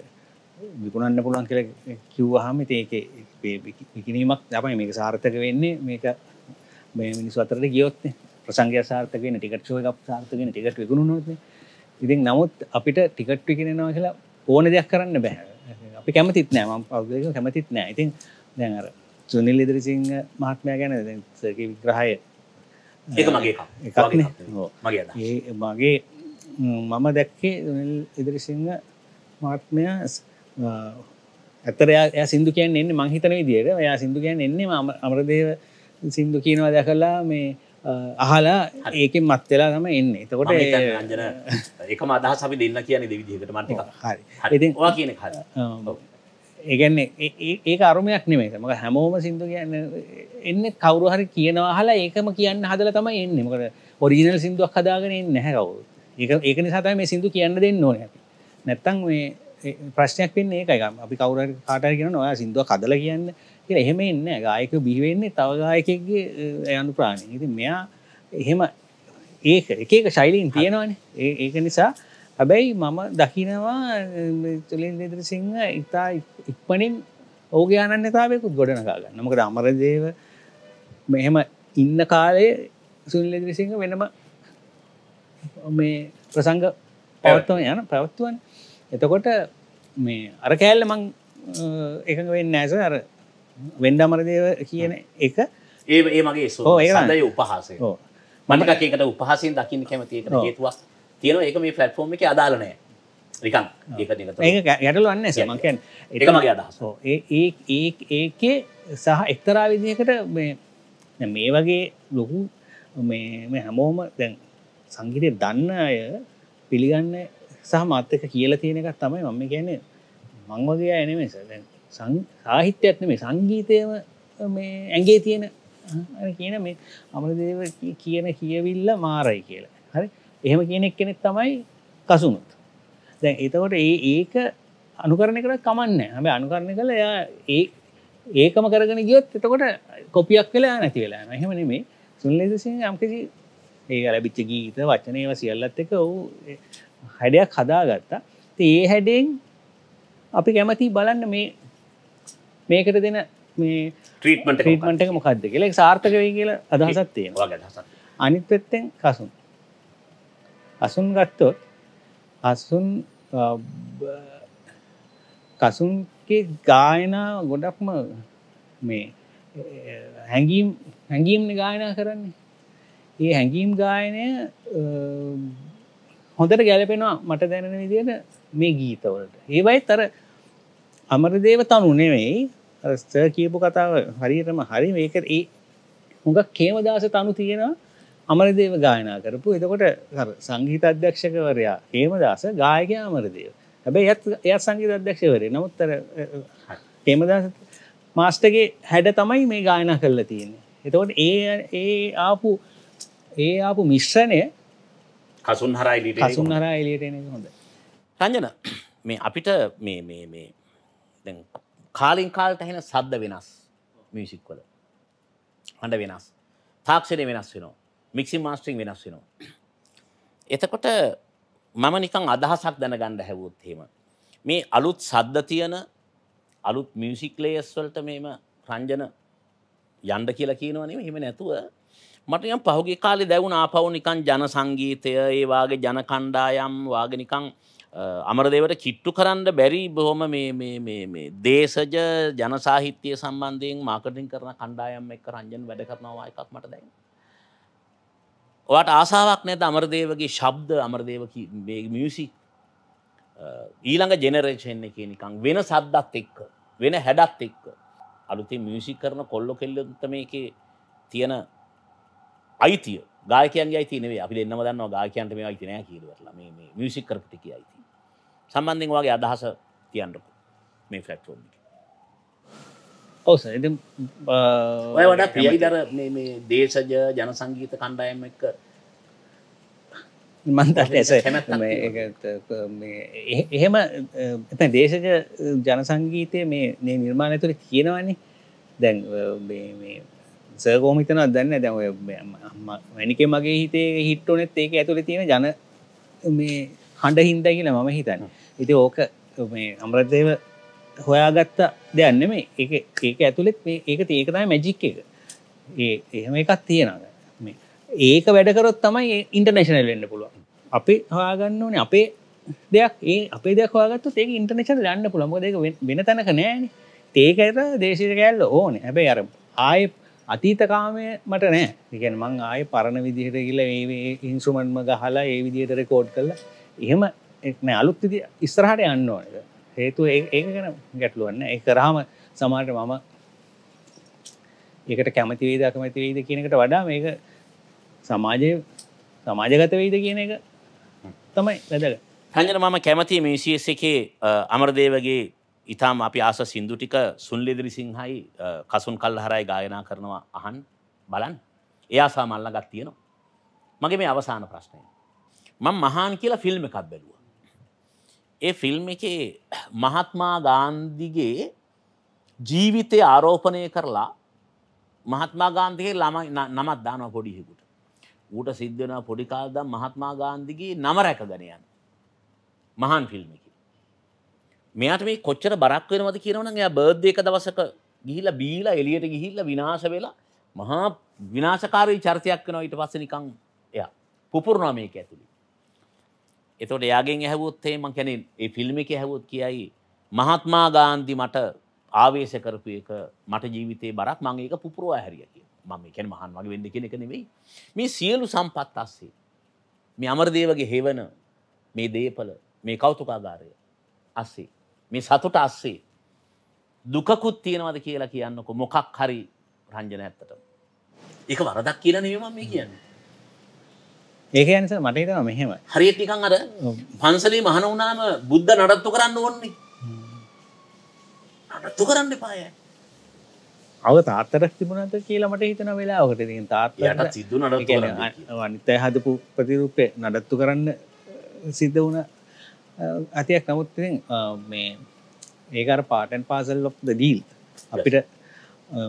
විකුණන්න පුළුවන් කර කිව්වහම ඒක විකිනීමක් තමයි මේක සාර්ථක වෙන්නේ මේක මේ මිනිස් අතරට ගියොත් ප්‍රසංගය සාර්ථකෙන ටිකට ෝ එකක් සාර්ථකෙන ටිකට විකුණු නොත් ඉතින් නමුත් අපිට ටිකට් විකිනෙනවා කියලා ඕන දෙයක් කරන්න බැහැ අපි කැමතිත් නෑ ම පෞද්ගක කැමතිත් නෑ ඉතින් දැන් අර සුනිල් ඉදිරිසිංහ මහත්මය ගැන සකි විග්‍රහය ඒක මගේ මගේ මගේ මම දැක්කේ ඉදිරිසිංහ මාත්මය ඇතරයා සිදු කියන් එන්න මංහිතන විදියට යා සිදු කියන් එන්නේ ම අමරදේව සිින්දු කියනවා දැකලා මේ අහලා ඒකෙන් මත්වෙලා තම එන්න එතකොට අජන එක මදහ සබි දෙන්න කියන දෙවිදිකට මට හරි වා කියන හ ඒගැන්නේ ඒ අරුමයක් නෙමේ මක හැමෝම සිින්දු කියන්න එන්න කවරු හරි කියනවා හලා ඒකම කියන්න හදල තම එන්න මකට ඔරිජිනල් සිින්දුවක් හදාගෙන නැහැ කවුත් ඒ ඒක නිසාතයි මේ සිදු කියන්න දෙන්න ඕන ඇති නැත්තං මේ ප්‍රශ්නයක් පෙන් ඒකයිකම් අපි කවර කාටර කියෙන නොයා සිින්දුව කදල කියන්න කිය එහෙම එන්න ගායක බිහිවෙන්නේ තවගායකගේ යනු ප්‍රාණය ඉති මෙයා එහෙම ඒ එකක ශෛලීන් තියෙනවන ඒක නිසා හැබැයි මම දකිනවා තුළින් දෙදර සිංහ ඉතා ඉක්පනින් ඕගේ අනන්‍යතාවයකුත් ගොඩනකාගන්න නමකට අමරදේව මෙහෙම ඉන්න කාලය සුල්ලෙදර සිංහ වෙනම මේ ප්‍රසංග පැවත්ව යන පැවත්තුවන් එතකොට මේ අර කෑල්ල මං එක වෙන්න ඇස අර වෙන්ඩාමරදේව කියන එක ඒ ඒ මගේ සෝ ඒදයි උපහසේ මනකකට උපහසින් දකින්න කැමති හේතුවක් තියෙන ඒක මේ පලට්ෆෝර්ම් එක අදාලනය නිකන් ගැටලුවන්න සමකැන් එක මගේ අදහසෝ ඒ ඒ ඒකේ සහ එක්තරා විදිහකට මේ මේ වගේ ලොකු මේ හැමෝම දැන් සංගීතය දන්න අය පිළිගන්න සහ මාත්තක කියලා තියෙන එකත් තමයි මම කියන මංවගේ ඇනමේ සාහිත්‍යයක්න මේ සංගීතයම මේ ඇගේ තියෙන කියන මේ අමරදේව කියන කියවිල්ල මාරයි කියලා හරි එහෙම කියනෙක් කෙනෙක් තමයි කසුනුත් දැන් එතකොට ඒ ඒක අනුකරණය කර කමන්න හැම අනුකරණය කළ එයා ඒ ඒකම කරගෙන ගියොත් එතකොට කොපියක් වෙලා නැති වෙලා එහෙම නෙමේ සුන්ලේදසින් යම්කිසි ඒ ලැබිච්ච ගීත වචනයව සියල්ලත් එක ඔහු හැඩයක් හදා ගත්තා ඒ හැඩෙන් අපි කැමති බලන්න මේ මේකට දෙන ට්‍රීටමට ට්‍රීටමට එක මොකක්ද කියල සාර්ථක වේ කියල අදහසත්තිය අනිත් පෙත්තෙන් කසුන් අසුන් ගත්තොත් අසුන් කසුන්ගේ ගායනා ගොඩක්ම මේ හැඟීම් හැඟීම්න ගායනා කරන්නේ ඒ හැඟීම් ගායනය හොඳට ගැලපෙනවා මට දැනෙන විදියට මේ ගීතවලට ඒවයි තර අමරදේව තනු නෙවෙයි ස්ත කියපු කතාව හරියටම හරි මේක ඒ හොඟ කේමදාස තනු තියෙන අමරදේව ගායනා කරපු එතකොට සංගීත අධ්‍යක්ෂකවරයා කේමදාස ගායක අමරදේව හැබැයි ඇත් එයත් සංගීත අධ්‍යක්ෂවරේ නමුත්තර කේමදාස මාස්ටගේ හැඩ තමයි මේ ගායනා කරලා තියෙන එතකොට ඒ ඒ ආපු ඒ ආපු මිශ්‍රණය හසුන් හරයි හසුන් හර එලියටන හොඳ රජන මේ අපිට මේ මේ මේ කාලින් කාල්ට හෙන සද්ද වෙනස් මියසික්වල හඬ වෙනස් තාක්ෂණය වෙනස් වෙනවා මික්සි මාස්ට්‍රිං වෙනස් වෙනවා එතකොට මම නිකං අදහසක් දැනගණ්ඩ හැවොත්හෙම මේ අලුත් සද්ද තියන අලුත් මියසික් ලේස් වලට මෙම රංජන යන්ඩ කියලා කියනවනේ හෙම නැතුව මටයම් පහුගේ කාලි දැවුණ ආපවු නිකන් ජන සංගීතය ඒවාගේ ජන කණ්ඩායම් වාගෙනිකං අමරදේවට කිට්ටු කරන්න බැරි බොහොම දේශජ ජනසාහිත්‍යය සම්බන්ධයෙන් මාකටින් කරන කණ්ඩායම් එක් රංජන් වැඩ කරනවා එකක් මට දැන්. ඔට ආසාාවක් නැත අමරදේවගේ ශබ්ද අමරදේව මියසි ඊළඟ ජෙනරේෂන් එක නිකං වෙන සද්දත් එක්ක වෙන හැඩත් එක්ක අලුති මියසි කරන කොල්ලො කෙල්ලත මේකේ තියෙන අයිතිය ගායකයන්ගේ අයිතිනේ අපි දෙන්නම දන්නවා ගායකයන්ට මේ අයිති නෑ කියලාවටලා මේ මේ මියුසික් කරපු ටිකේ අයිති සම්බන්ධයෙන් ඔයාගේ අදහස තියන්නකෝ මේ ප්ලැට්ෆෝම් එකේ ඔව් සර් ඉතින් ඔය වඩා ප්‍රියයිදර මේ මේ දේශජ ජන සංගීත කණ්ඩායම එක්ක එහෙම දේශජ ජන සංගීතය මේ නිර්මාණය තුළ කියනවනේ දැන් සර්කෝමිතන දන්න දැ වැනික මගේ හිතේ හිට්ටෝනෙත් ඒක ඇතුළ තියෙන ජන මේ හඬ හින්ද කියලා මම හිතන්න ඉති ඕක අම්රදේව හොයාගත්ත දෙයන්නම ඒ ඒක ඇතුළෙත් මේ ඒක ඒකතයි මැජික් එක ඒ එහෙම එකත් තියෙනද මේ ඒක වැඩකරොත් තමයි ඉන්ටර්නේශනල් වෙන්න පුළුවන් අපි හොයාගන්න ඕනේ අපේ දෙයක් ඒ අපේ දෙයක් හොගත්තු ඒක ඉන්ටර්නේශන ලන්න පුළම දෙක වෙන තැනක නෑන ඒක ඇත දේශීර කෑල්ල ඕන හැබැයි අරම් ආයප අතීතකාමය මට නෑ එකන් මං ආය පරණ විදිහට කියල ඉන්සුමන්ම ගහලා ඒ විදිහට රෙකෝඩ් කල්ල එහෙම එක්න අලුත් විදි ඉස්රහට යන්න ඕනක හේතු ඒ ගැන ගැටලුවන්න ඒ කරාම සමාට මම ඒකට කැමතිවේද අකමැතිවේද කියනකට වඩා මේක සමාජය සමාජගත වෙයිද කියන එක තමයි වැදග හජන මම කැමති මිසිස් එකේ අමරදේවගේ ඉතාම අපි ආස සින්දු ටික සුන්ලෙදිරි සිංහයි කසුන් කල් හරයි ගායනා කරනවා අහන් බලන් එයාසා මල්ලගත් තියෙනවා. මගේ මේ අවසාන ප්‍රශ්නය. මං මහාන් කියලා ෆිල්ම් එකක් බැලුව. ඒ ෆිල්ම් එකේ මහත්මා ගාන්දිගේ ජීවිතය ආරෝපණය කරලා මහත්මා ගාන්ධගේ ළම නමත් දානවා පොඩිහෙකුට. ඌට සිද්ධ වෙනවා පොඩි කාලේ මහත්මා ගාන්ධිගේ නම රැකගෙන යන. මහාන් ෆිල්ම් එක. මෙයාට මේ කොච්චර බරක් වෙනවද කියනවනම් එයා බර්ත්ඩේ එක දවසක ගිහිල්ලා බීලා එළියට ගිහිල්ලා විනාශ වෙලා මහා විනාශකාරී චරිතයක් වෙනවා ඊට පස්සේ නිකන් එයා පුපුරනවා මේක ඇතුලේ. එතකොට එයාගෙන් ඇහුවොත් එහෙනම් මං කියන්නේ මේ ෆිල්ම් එකේ ඇහුවොත් කියයි මහත්මා ගාන්ධි මට ආවේශ කරපු එක මට ජීවිතේ බරක් මම ඒක පුපුරවා හැරියා කියලා. මම කියන්නේ මහාන් වගේ වෙන්න කියන එක නෙවෙයි. මේ සියලු සම්පත් ASCII මේ අමරදේවගේ හෙවන මේ දේපල මේ කෞතුකාගාරය ASCII මේ සතුට අස්සේ දුකකුත් තියෙනවද කියලා කියන්නකො මොකක් හරි රංජන ඇත්තට එක වරදක් කියලා නවම මේ කියන්න ඒක ඇනිස මට තම මෙහෙම හරියටිකන් අර පන්සලේ මහන වුනාම බුද්ධ නඩත්තු කරන්න ඕන්නේ නඩත්තු කරන්න පාය අව තාත්තර තිබුණට කියලමට හිතන වෙලා ඔකට ති තාත්යට සිදු නඩ අනිතය හදපු ප්‍රතිරුපය නඩත්තු කරන්න සිද්ධ වුණ ඇතියක් නමුත් මේ ඒකර පාටන් පාසල් ලොක් දීල් අපිට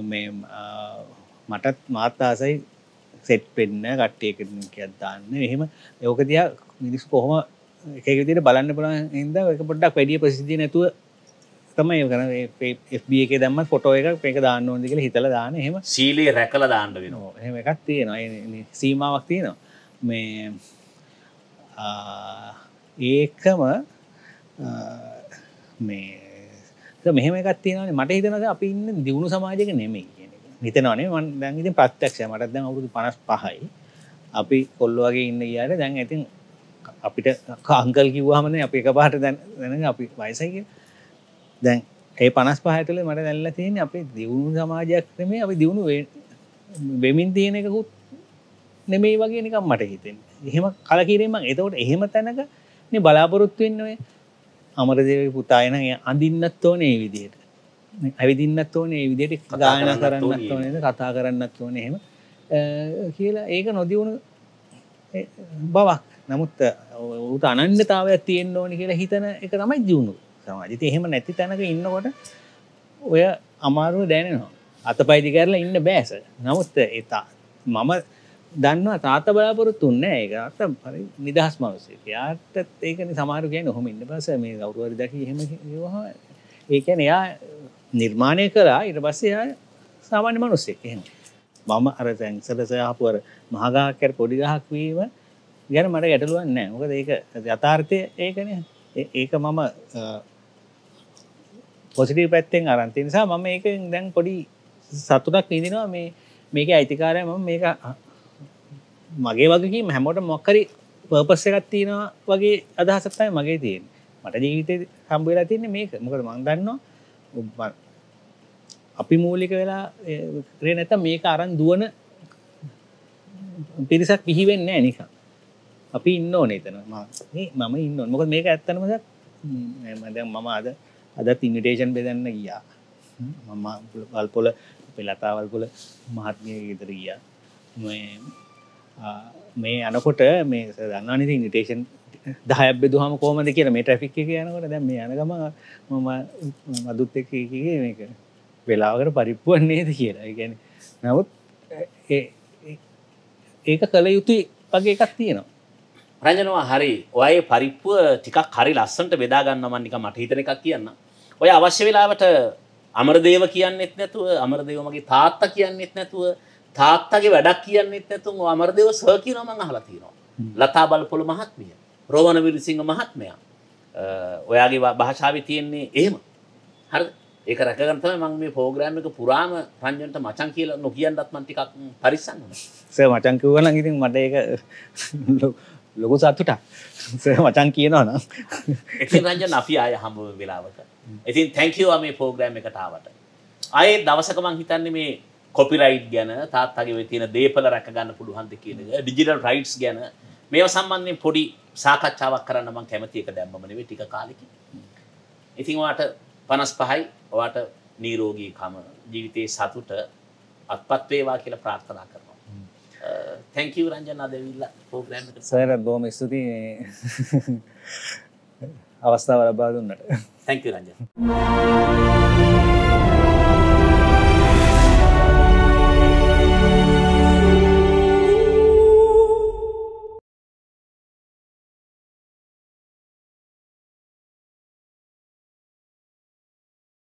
මටත් මාත්තාසයි සෙට් පෙන්න්න කට්ටයක කියදන්න එහෙම යෝක දයා මිනිස් කොහොම එකවිදිට බලන්න පුළ ඉද එක පොඩ්ඩක් වැඩිය ප්‍රසිද්ධ නැතුව තම ඒකන FB එක දම්ම ෆොටෝ එක පේක දාන්න ෝදි කියල හිතල දාන හෙම සීලේ රැකල දාන්න වෙන හම එකක් තියෙනවා සීමාවක් තියෙනවා මේ ඒකම මේ මෙහම එකත්තියන මට හිතනද අපි ඉන්න දියුණු සමාජක නෙමෙයි හිතනනේ මන් දැන්ගති ප්‍රත්තක්ෂ මටත් දැන් අවුදු පනස් පහයි අපි කොල්ල වගේ ඉන්න කියට දැන් ඇතින් අපිට කාංකල් කිව්වාමන අප එක පාට දැන අපි වයිසක දැන් ඒ පනස් පහතුල මට දැල්ල තියෙන අපේ දියුණු සමාජයක් නෙමේ අපි දියුණු වෙමින් තියෙන එකකුත් නෙමේ වගේ නිකම් මට හිතෙන් එහෙම කලකිරීමක් එතවට එහෙම තැනක මේ බලාපොරොත්තු වෙන්න ඔය අමරදේව පුතායන අඳින්නත් ඕන ඒ විදියට ඇවිදින්නත් ඕන ඒ විදියට ගායන කරන්නත් ඕනද කතා කරන්නත් ඕන එහෙම කියලා ඒක නොදියුණු බවක් නමුත් ඌට අනන්‍යතාවයක් තියෙන්න්න ඕනි කියලා හිතන එක තමයි දියුණු සමාජත එහෙම නැති තැනක ඉන්නකොට ඔය අමාරුව දැනෙනවා අත පයිති කරලා ඉන්න බෑස නමුත් එතා මම දන්නවා තාත බලාපොරොත්තු උන්න ඒක අත පරි නිදහස් මනුසේ යාටත් ඒකන සමාරු කියන හොම ඉන්න පස මේ ගෞරුවරි දකි හෙම හ ඒකැන එයා නිර්මාණය කරා ඉට පස්සේ යා සාමාන්‍ය මනුස්සෙක් එහෙම මම අර තැන් සරසයහපුුවර මහගාකැර පොඩිගහක් වීම ගැන මට ගැටලුවන් නෑ මොකද ඒක යථාර්ථය ඒකන ඒක මම පොසිටී පැත්තෙන් අරන්ති නිසා මම ඒක දැන් පොඩි සතුටක් විදිනවා මේ මේක අයිතිකාරය ම මේක මගේ වගකීම හැමෝට මොක්කරි පර්පස්ස එකත් තියෙනවා වගේ අදහසක්තයි මගේ තියෙන් මට ජීවිතය හම්බවෙලා තියන්නේ මේක මොකද මන්දන්නවා අපි මූලික වෙලා ක්‍රේ නැත මේක අරන් දුවන පිරිසක් පිහිවෙන්න නික අපි ඉන්න ඕනේතන මම ඉන්න මොක මේක ඇත්තනමද මද මම අද අදත් ඉන්විටේෂන් බෙදන්න ගියා මම වල්පොල පෙලතාවල්පොල මහත්මය ගෙතර ගියා මේ අනකොට මේ දන්නනති ඉනිටේෂන් දහයක් බෙදුහම කෝමද කියලා මේ ට්‍රෆික් යනකොට දැ මේ යනගම මම මදුත් එකගේ මේක වෙලාවකට පරිප්පුුවන් නේද කියලා ගැන නවත් ඒක කළ යුතුයි වගේ එකක් තියෙනවා රජනවා හරි ඔය පරිප්පුුව ටිකක් හරි ලස්සන්ට බෙදාගන්නමන්නික මට හිතන එකක් කියන්න ඔය අවශ්‍ය වෙලාවට අමරදේව කියන්නෙත් නැතුව අමරදේවමගේ තාත්තා කියන්නෙත් නැතුව තාත්තගේ වැඩක් කියන්නෙත් නැතුන් අමරදේව සර් කියනවා මම අහලා තියෙනවා. ලතා බලපොළ මහත්මිය, රෝමන විරසිංහ මහත්මයා. ඔයාගේ භාෂාවේ තියෙන්නේ එහෙම. හරිද? ඒක රැකගන්න තමයි මම මේ ප්‍රෝග්‍රෑම් එක පුරාම රංජන්ට මචං කියලා නොකියන්නත් මම ටිකක් පරිස්සම් වෙනවා. සර් මචං කිව්වා නම් ඉතින් මට ඒක ලොකු සතුටක්. සර් මචං කියනවා නම්. ඉතින් රංජන් අපි ආය හම්බ වෙලාවට. ඉතින් thank you මේ ප්‍රෝග්‍රෑම් එකට ආවට. ආයේ දවසක මං හිතන්නේ මේ කොපිරයිට් ගැන තාත්තගේ තියෙන දේපල රැකගන්න පුළුවන්ද කියන ඩිජිටල් රයිට්ස් ගැන මේව සම්බන්ධයෙන් පොඩි සාකච්ඡාවක් කරන්න මම කැමති එක දැම්මම නෙවෙයි ටික කාලෙකින්. ඉතින් ඔයාට 55යි ඔයාට නිරෝගීකම ජීවිතයේ සතුට අත්පත් වේවා කියලා ප්‍රාර්ථනා කරනවා. තැක රජන අදවිල්ල පෝග්‍රම් සර බෝම ස්තුති අවස්ථාව ලබා දුන්නට තැක රජ.